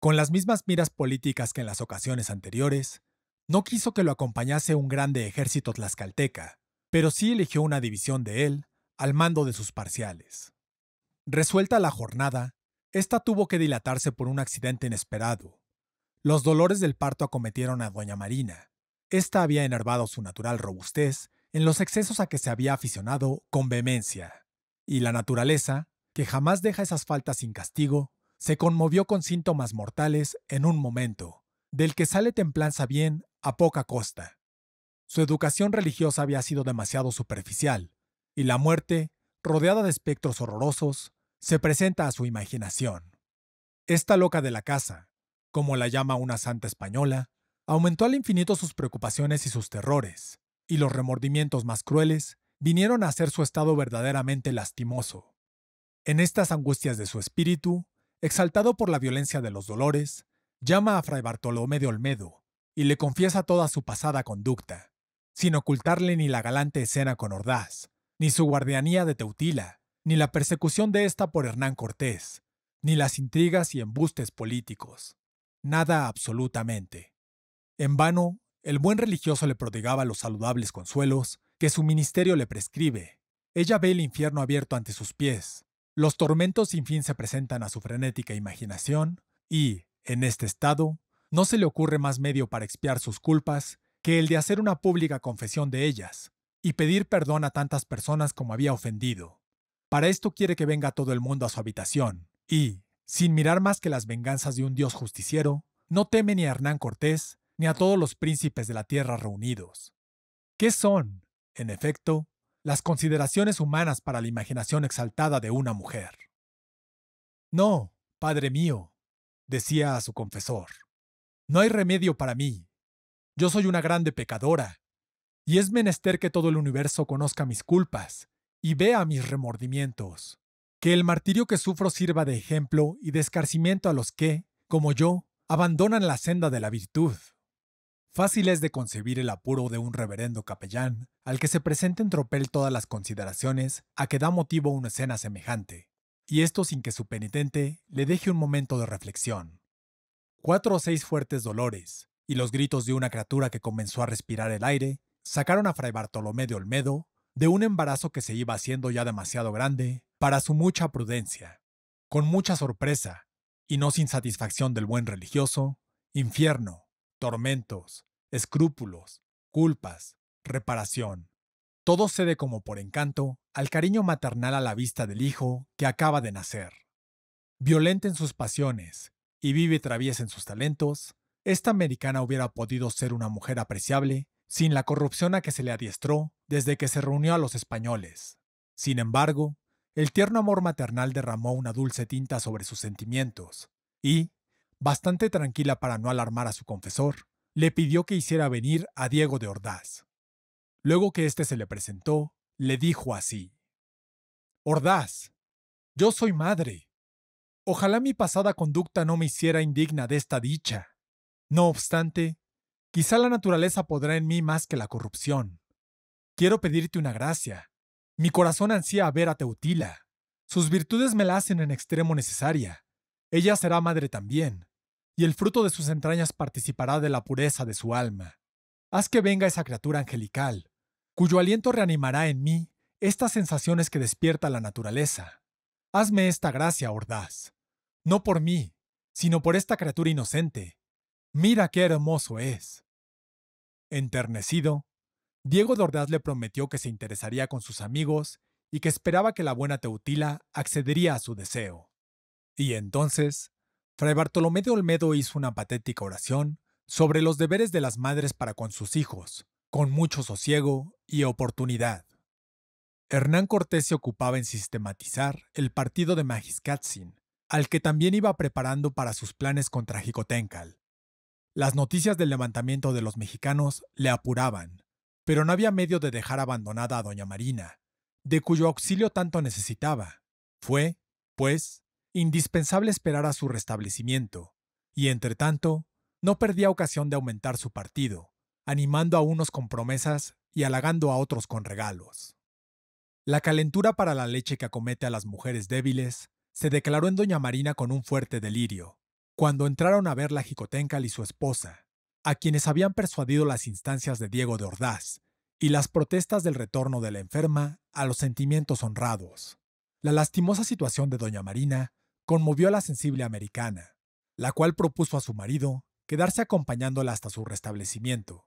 Con las mismas miras políticas que en las ocasiones anteriores, no quiso que lo acompañase un grande ejército tlaxcalteca, pero sí eligió una división de él al mando de sus parciales. Resuelta la jornada, esta tuvo que dilatarse por un accidente inesperado. Los dolores del parto acometieron a doña Marina. Esta había enervado su natural robustez en los excesos a que se había aficionado con vehemencia, y la naturaleza, que jamás deja esas faltas sin castigo, se conmovió con síntomas mortales en un momento, del que sale templanza bien a poca costa. Su educación religiosa había sido demasiado superficial, y la muerte, rodeada de espectros horrorosos, se presenta a su imaginación. Esta loca de la casa, como la llama una santa española, aumentó al infinito sus preocupaciones y sus terrores, y los remordimientos más crueles vinieron a hacer su estado verdaderamente lastimoso. En estas angustias de su espíritu, exaltado por la violencia de los dolores, llama a Fray Bartolomé de Olmedo y le confiesa toda su pasada conducta, sin ocultarle ni la galante escena con Ordaz, ni su guardianía de Teutila, ni la persecución de ésta por Hernán Cortés, ni las intrigas y embustes políticos. Nada absolutamente. En vano el buen religioso le prodigaba los saludables consuelos que su ministerio le prescribe. Ella ve el infierno abierto ante sus pies. Los tormentos sin fin se presentan a su frenética imaginación y, en este estado, no se le ocurre más medio para expiar sus culpas que el de hacer una pública confesión de ellas y pedir perdón a tantas personas como había ofendido. Para esto quiere que venga todo el mundo a su habitación y, sin mirar más que las venganzas de un dios justiciero, no teme ni a Hernán Cortés ni a todos los príncipes de la tierra reunidos. ¿Qué son, en efecto, las consideraciones humanas para la imaginación exaltada de una mujer? No, padre mío, decía a su confesor, no hay remedio para mí. Yo soy una grande pecadora, y es menester que todo el universo conozca mis culpas y vea mis remordimientos. Que el martirio que sufro sirva de ejemplo y de escarcimiento a los que, como yo, abandonan la senda de la virtud. Fácil es de concebir el apuro de un reverendo capellán, al que se presenten en tropel todas las consideraciones a que da motivo una escena semejante, y esto sin que su penitente le deje un momento de reflexión. Cuatro o seis fuertes dolores, y los gritos de una criatura que comenzó a respirar el aire, sacaron a Fray Bartolomé de Olmedo de un embarazo que se iba haciendo ya demasiado grande para su mucha prudencia. Con mucha sorpresa, y no sin satisfacción del buen religioso, infierno, tormentos, escrúpulos, culpas, reparación. Todo cede como por encanto al cariño maternal a la vista del hijo que acaba de nacer. Violenta en sus pasiones y vive traviesa en sus talentos, esta americana hubiera podido ser una mujer apreciable sin la corrupción a que se le adiestró desde que se reunió a los españoles. Sin embargo, el tierno amor maternal derramó una dulce tinta sobre sus sentimientos, y, bastante tranquila para no alarmar a su confesor, le pidió que hiciera venir a Diego de Ordaz. Luego que éste se le presentó, le dijo así. Ordaz, yo soy madre. Ojalá mi pasada conducta no me hiciera indigna de esta dicha. No obstante, quizá la naturaleza podrá en mí más que la corrupción. Quiero pedirte una gracia. Mi corazón ansía ver a Teutila. Sus virtudes me la hacen en extremo necesaria. Ella será madre también, y el fruto de sus entrañas participará de la pureza de su alma. Haz que venga esa criatura angelical, cuyo aliento reanimará en mí estas sensaciones que despierta la naturaleza. Hazme esta gracia, Ordaz. No por mí, sino por esta criatura inocente. Mira qué hermoso es. Enternecido, Diego de Ordaz le prometió que se interesaría con sus amigos y que esperaba que la buena Teutila accedería a su deseo. Y entonces, Fray Bartolomé de Olmedo hizo una patética oración sobre los deberes de las madres para con sus hijos, con mucho sosiego y oportunidad. Hernán Cortés se ocupaba en sistematizar el partido de Magiscatzin, al que también iba preparando para sus planes contra Jicotencal. Las noticias del levantamiento de los mexicanos le apuraban, pero no había medio de dejar abandonada a doña Marina, de cuyo auxilio tanto necesitaba. Fue, pues, indispensable esperar a su restablecimiento, y entre tanto, no perdía ocasión de aumentar su partido, animando a unos con promesas y halagando a otros con regalos. La calentura para la leche que acomete a las mujeres débiles se declaró en Doña Marina con un fuerte delirio, cuando entraron a verla Jicotencal y su esposa, a quienes habían persuadido las instancias de Diego de Ordaz y las protestas del retorno de la enferma a los sentimientos honrados. La lastimosa situación de Doña Marina conmovió a la sensible americana, la cual propuso a su marido quedarse acompañándola hasta su restablecimiento.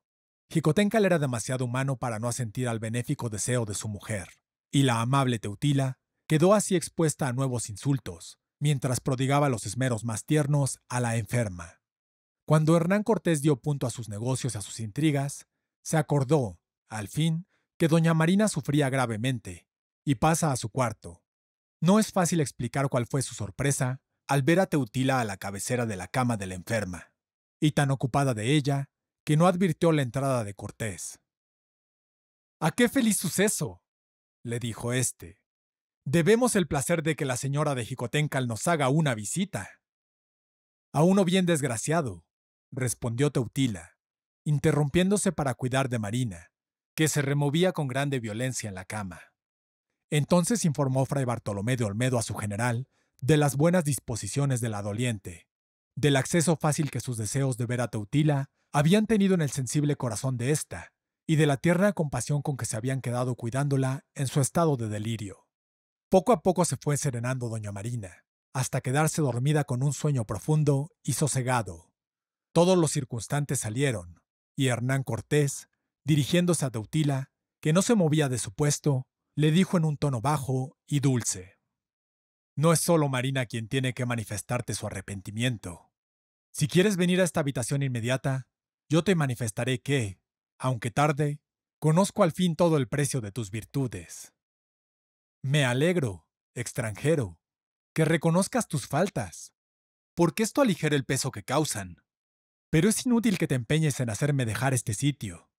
Jicotencal era demasiado humano para no asentir al benéfico deseo de su mujer, y la amable Teutila quedó así expuesta a nuevos insultos, mientras prodigaba los esmeros más tiernos a la enferma. Cuando Hernán Cortés dio punto a sus negocios y a sus intrigas, se acordó, al fin, que doña Marina sufría gravemente, y pasa a su cuarto, no es fácil explicar cuál fue su sorpresa al ver a Teutila a la cabecera de la cama de la enferma, y tan ocupada de ella que no advirtió la entrada de Cortés. ¡A qué feliz suceso! le dijo éste. Debemos el placer de que la señora de Jicotencal nos haga una visita. A uno bien desgraciado, respondió Teutila, interrumpiéndose para cuidar de Marina, que se removía con grande violencia en la cama. Entonces informó fray Bartolomé de Olmedo a su general de las buenas disposiciones de la doliente, del acceso fácil que sus deseos de ver a Teutila habían tenido en el sensible corazón de ésta, y de la tierna compasión con que se habían quedado cuidándola en su estado de delirio. Poco a poco se fue serenando doña Marina, hasta quedarse dormida con un sueño profundo y sosegado. Todos los circunstantes salieron, y Hernán Cortés, dirigiéndose a Teutila, que no se movía de su puesto, le dijo en un tono bajo y dulce. No es solo Marina quien tiene que manifestarte su arrepentimiento. Si quieres venir a esta habitación inmediata, yo te manifestaré que, aunque tarde, conozco al fin todo el precio de tus virtudes. Me alegro, extranjero, que reconozcas tus faltas, porque esto aligera el peso que causan. Pero es inútil que te empeñes en hacerme dejar este sitio.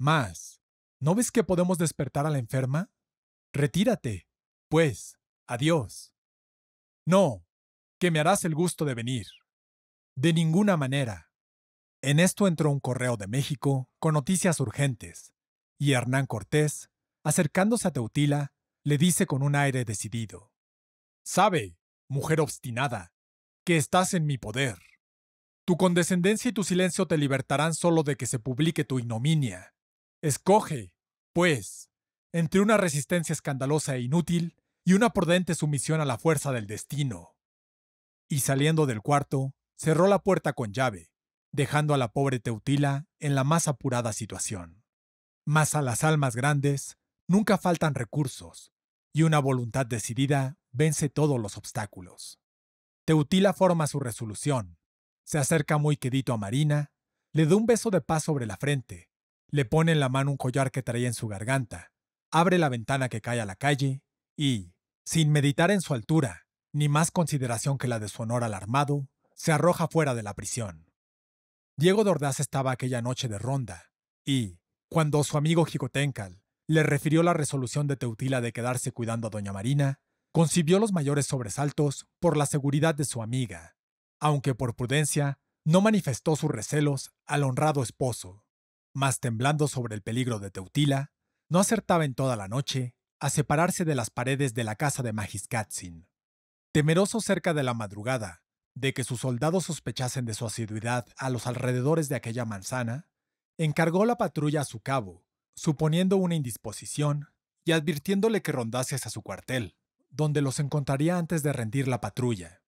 Más, ¿no ves que podemos despertar a la enferma? Retírate, pues, adiós. No, que me harás el gusto de venir. De ninguna manera. En esto entró un correo de México con noticias urgentes, y Hernán Cortés, acercándose a Teutila, le dice con un aire decidido, Sabe, mujer obstinada, que estás en mi poder. Tu condescendencia y tu silencio te libertarán solo de que se publique tu ignominia. Escoge, pues, entre una resistencia escandalosa e inútil y una prudente sumisión a la fuerza del destino. Y saliendo del cuarto, cerró la puerta con llave, dejando a la pobre Teutila en la más apurada situación. Mas a las almas grandes nunca faltan recursos, y una voluntad decidida vence todos los obstáculos. Teutila forma su resolución, se acerca muy quedito a Marina, le da un beso de paz sobre la frente, le pone en la mano un collar que traía en su garganta, abre la ventana que cae a la calle y, sin meditar en su altura, ni más consideración que la de su honor alarmado, se arroja fuera de la prisión. Diego Dordaz estaba aquella noche de ronda, y, cuando su amigo Jicotencal le refirió la resolución de Teutila de quedarse cuidando a Doña Marina, concibió los mayores sobresaltos por la seguridad de su amiga, aunque por prudencia no manifestó sus recelos al honrado esposo, mas temblando sobre el peligro de Teutila, no acertaba en toda la noche a separarse de las paredes de la casa de Magiscatzin. Temeroso cerca de la madrugada de que sus soldados sospechasen de su asiduidad a los alrededores de aquella manzana, encargó la patrulla a su cabo, suponiendo una indisposición y advirtiéndole que rondase hacia su cuartel, donde los encontraría antes de rendir la patrulla.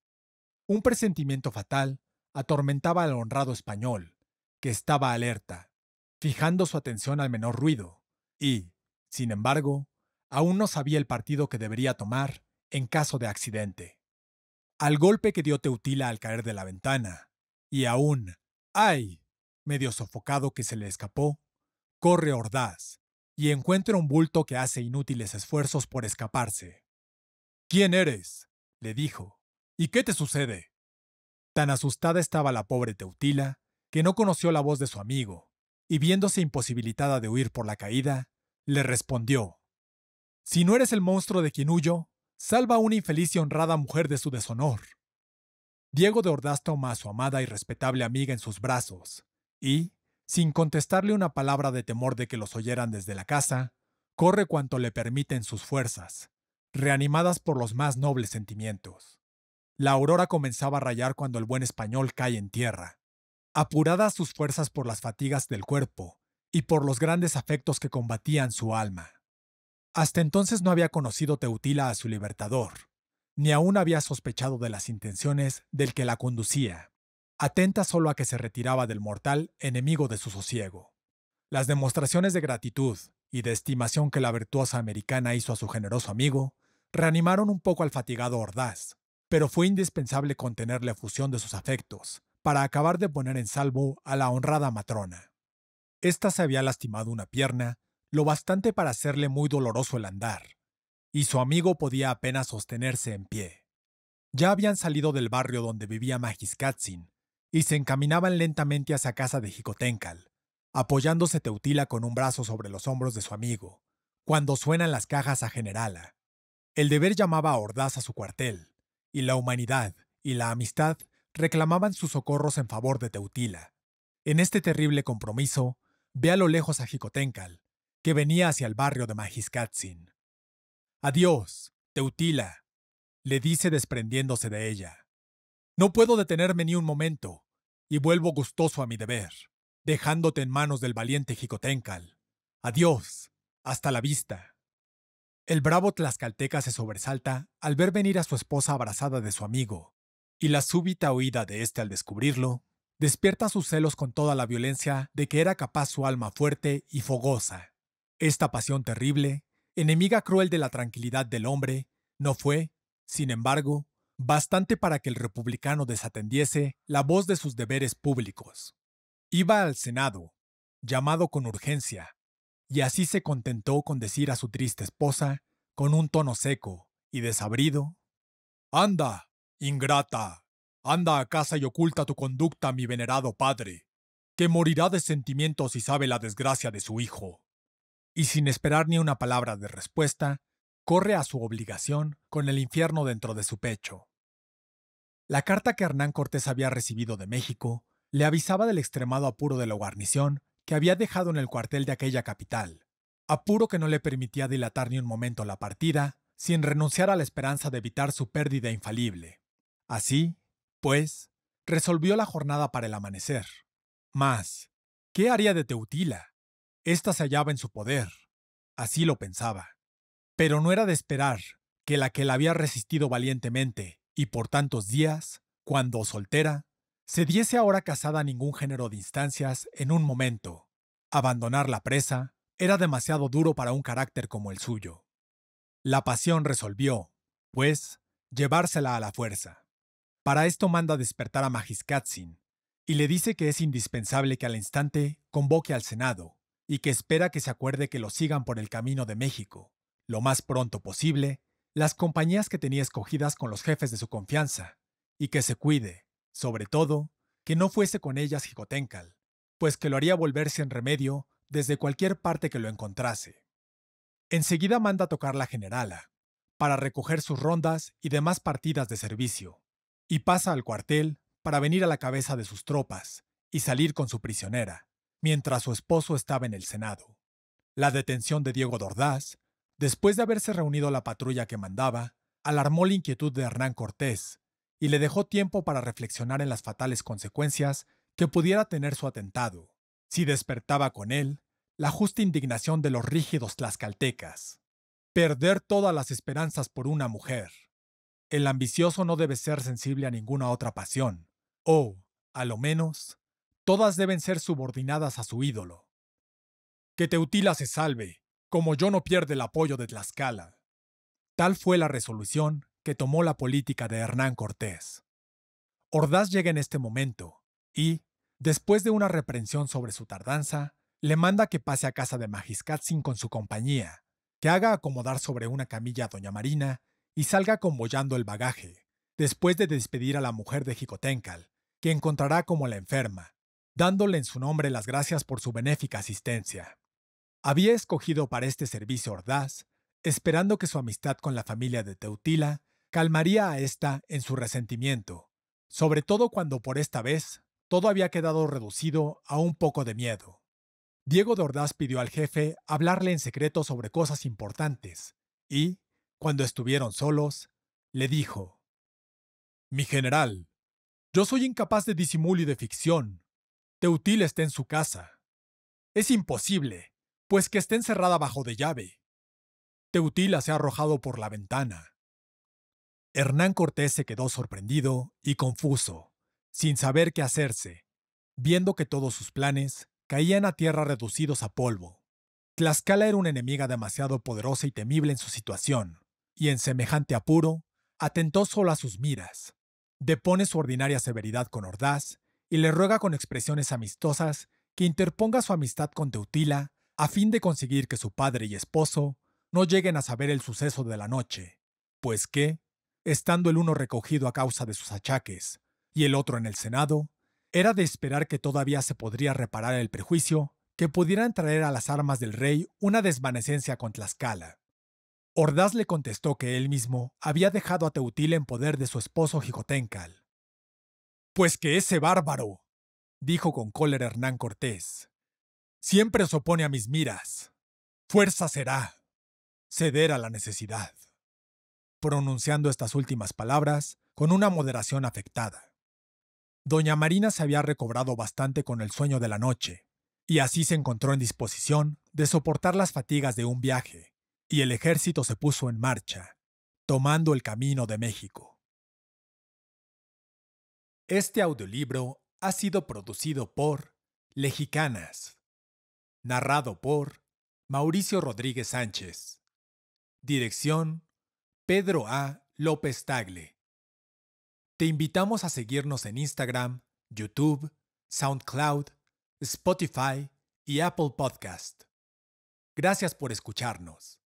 Un presentimiento fatal atormentaba al honrado español, que estaba alerta, fijando su atención al menor ruido, y, sin embargo, aún no sabía el partido que debería tomar en caso de accidente. Al golpe que dio Teutila al caer de la ventana, y aún, ¡ay! medio sofocado que se le escapó, corre Ordaz y encuentra un bulto que hace inútiles esfuerzos por escaparse. ¿Quién eres? le dijo. ¿Y qué te sucede? Tan asustada estaba la pobre Teutila que no conoció la voz de su amigo, y viéndose imposibilitada de huir por la caída, le respondió, Si no eres el monstruo de quien huyo, salva a una infeliz y honrada mujer de su deshonor. Diego de Ordaz toma a su amada y respetable amiga en sus brazos, y, sin contestarle una palabra de temor de que los oyeran desde la casa, corre cuanto le permiten sus fuerzas, reanimadas por los más nobles sentimientos. La aurora comenzaba a rayar cuando el buen español cae en tierra. Apuradas sus fuerzas por las fatigas del cuerpo y por los grandes afectos que combatían su alma. Hasta entonces no había conocido Teutila a su libertador, ni aún había sospechado de las intenciones del que la conducía, atenta solo a que se retiraba del mortal enemigo de su sosiego. Las demostraciones de gratitud y de estimación que la virtuosa americana hizo a su generoso amigo reanimaron un poco al fatigado Ordaz, pero fue indispensable contener la efusión de sus afectos para acabar de poner en salvo a la honrada matrona. Esta se había lastimado una pierna, lo bastante para hacerle muy doloroso el andar, y su amigo podía apenas sostenerse en pie. Ya habían salido del barrio donde vivía Magiskatsin y se encaminaban lentamente hacia casa de Jicotencal, apoyándose Teutila con un brazo sobre los hombros de su amigo, cuando suenan las cajas a Generala. El deber llamaba a Ordaz a su cuartel, y la humanidad y la amistad reclamaban sus socorros en favor de Teutila. En este terrible compromiso, Ve a lo lejos a Jicotencal, que venía hacia el barrio de Majiscatzin. Adiós, Teutila, le dice desprendiéndose de ella. No puedo detenerme ni un momento, y vuelvo gustoso a mi deber, dejándote en manos del valiente Jicotencal. Adiós, hasta la vista. El bravo tlaxcalteca se sobresalta al ver venir a su esposa abrazada de su amigo, y la súbita huida de éste al descubrirlo despierta sus celos con toda la violencia de que era capaz su alma fuerte y fogosa. Esta pasión terrible, enemiga cruel de la tranquilidad del hombre, no fue, sin embargo, bastante para que el republicano desatendiese la voz de sus deberes públicos. Iba al Senado, llamado con urgencia, y así se contentó con decir a su triste esposa, con un tono seco y desabrido, Anda, ingrata, Anda a casa y oculta tu conducta mi venerado padre, que morirá de sentimientos si sabe la desgracia de su hijo. Y sin esperar ni una palabra de respuesta, corre a su obligación con el infierno dentro de su pecho. La carta que Hernán Cortés había recibido de México le avisaba del extremado apuro de la guarnición que había dejado en el cuartel de aquella capital, apuro que no le permitía dilatar ni un momento la partida, sin renunciar a la esperanza de evitar su pérdida infalible. Así, pues resolvió la jornada para el amanecer. Mas, ¿qué haría de Teutila? Esta se hallaba en su poder. Así lo pensaba. Pero no era de esperar que la que la había resistido valientemente y por tantos días, cuando soltera, se diese ahora casada a ningún género de instancias en un momento. Abandonar la presa era demasiado duro para un carácter como el suyo. La pasión resolvió, pues, llevársela a la fuerza. Para esto manda despertar a Majiscatzin y le dice que es indispensable que al instante convoque al Senado y que espera que se acuerde que lo sigan por el camino de México, lo más pronto posible, las compañías que tenía escogidas con los jefes de su confianza, y que se cuide, sobre todo, que no fuese con ellas Jicotencal, pues que lo haría volverse en remedio desde cualquier parte que lo encontrase. Enseguida manda tocar la generala, para recoger sus rondas y demás partidas de servicio y pasa al cuartel para venir a la cabeza de sus tropas y salir con su prisionera, mientras su esposo estaba en el Senado. La detención de Diego Dordaz, después de haberse reunido la patrulla que mandaba, alarmó la inquietud de Hernán Cortés y le dejó tiempo para reflexionar en las fatales consecuencias que pudiera tener su atentado, si despertaba con él la justa indignación de los rígidos tlaxcaltecas. Perder todas las esperanzas por una mujer. El ambicioso no debe ser sensible a ninguna otra pasión, o, a lo menos, todas deben ser subordinadas a su ídolo. Que Teutila se salve, como yo no pierde el apoyo de Tlaxcala. Tal fue la resolución que tomó la política de Hernán Cortés. Ordaz llega en este momento y, después de una reprensión sobre su tardanza, le manda que pase a casa de sin con su compañía, que haga acomodar sobre una camilla a Doña Marina y salga convoyando el bagaje, después de despedir a la mujer de Jicotencal, que encontrará como la enferma, dándole en su nombre las gracias por su benéfica asistencia. Había escogido para este servicio Ordaz, esperando que su amistad con la familia de Teutila calmaría a esta en su resentimiento, sobre todo cuando por esta vez todo había quedado reducido a un poco de miedo. Diego de Ordaz pidió al jefe hablarle en secreto sobre cosas importantes, y, cuando estuvieron solos, le dijo, Mi general, yo soy incapaz de disimulo y de ficción. Teutil está en su casa. Es imposible, pues que esté encerrada bajo de llave. Teutila se ha arrojado por la ventana. Hernán Cortés se quedó sorprendido y confuso, sin saber qué hacerse, viendo que todos sus planes caían a tierra reducidos a polvo. Tlaxcala era una enemiga demasiado poderosa y temible en su situación, y en semejante apuro, atentó solo a sus miras. Depone su ordinaria severidad con Ordaz y le ruega con expresiones amistosas que interponga su amistad con Teutila a fin de conseguir que su padre y esposo no lleguen a saber el suceso de la noche, pues que, estando el uno recogido a causa de sus achaques y el otro en el Senado, era de esperar que todavía se podría reparar el prejuicio que pudieran traer a las armas del rey una desvanecencia con Tlaxcala. Ordaz le contestó que él mismo había dejado a Teutil en poder de su esposo Jicotencal. Pues que ese bárbaro, dijo con cólera Hernán Cortés, siempre se opone a mis miras. Fuerza será ceder a la necesidad. Pronunciando estas últimas palabras con una moderación afectada. Doña Marina se había recobrado bastante con el sueño de la noche, y así se encontró en disposición de soportar las fatigas de un viaje y el ejército se puso en marcha, tomando el camino de México. Este audiolibro ha sido producido por Legicanas, narrado por Mauricio Rodríguez Sánchez, dirección Pedro A. López Tagle. Te invitamos a seguirnos en Instagram, YouTube, SoundCloud, Spotify y Apple Podcast. Gracias por escucharnos.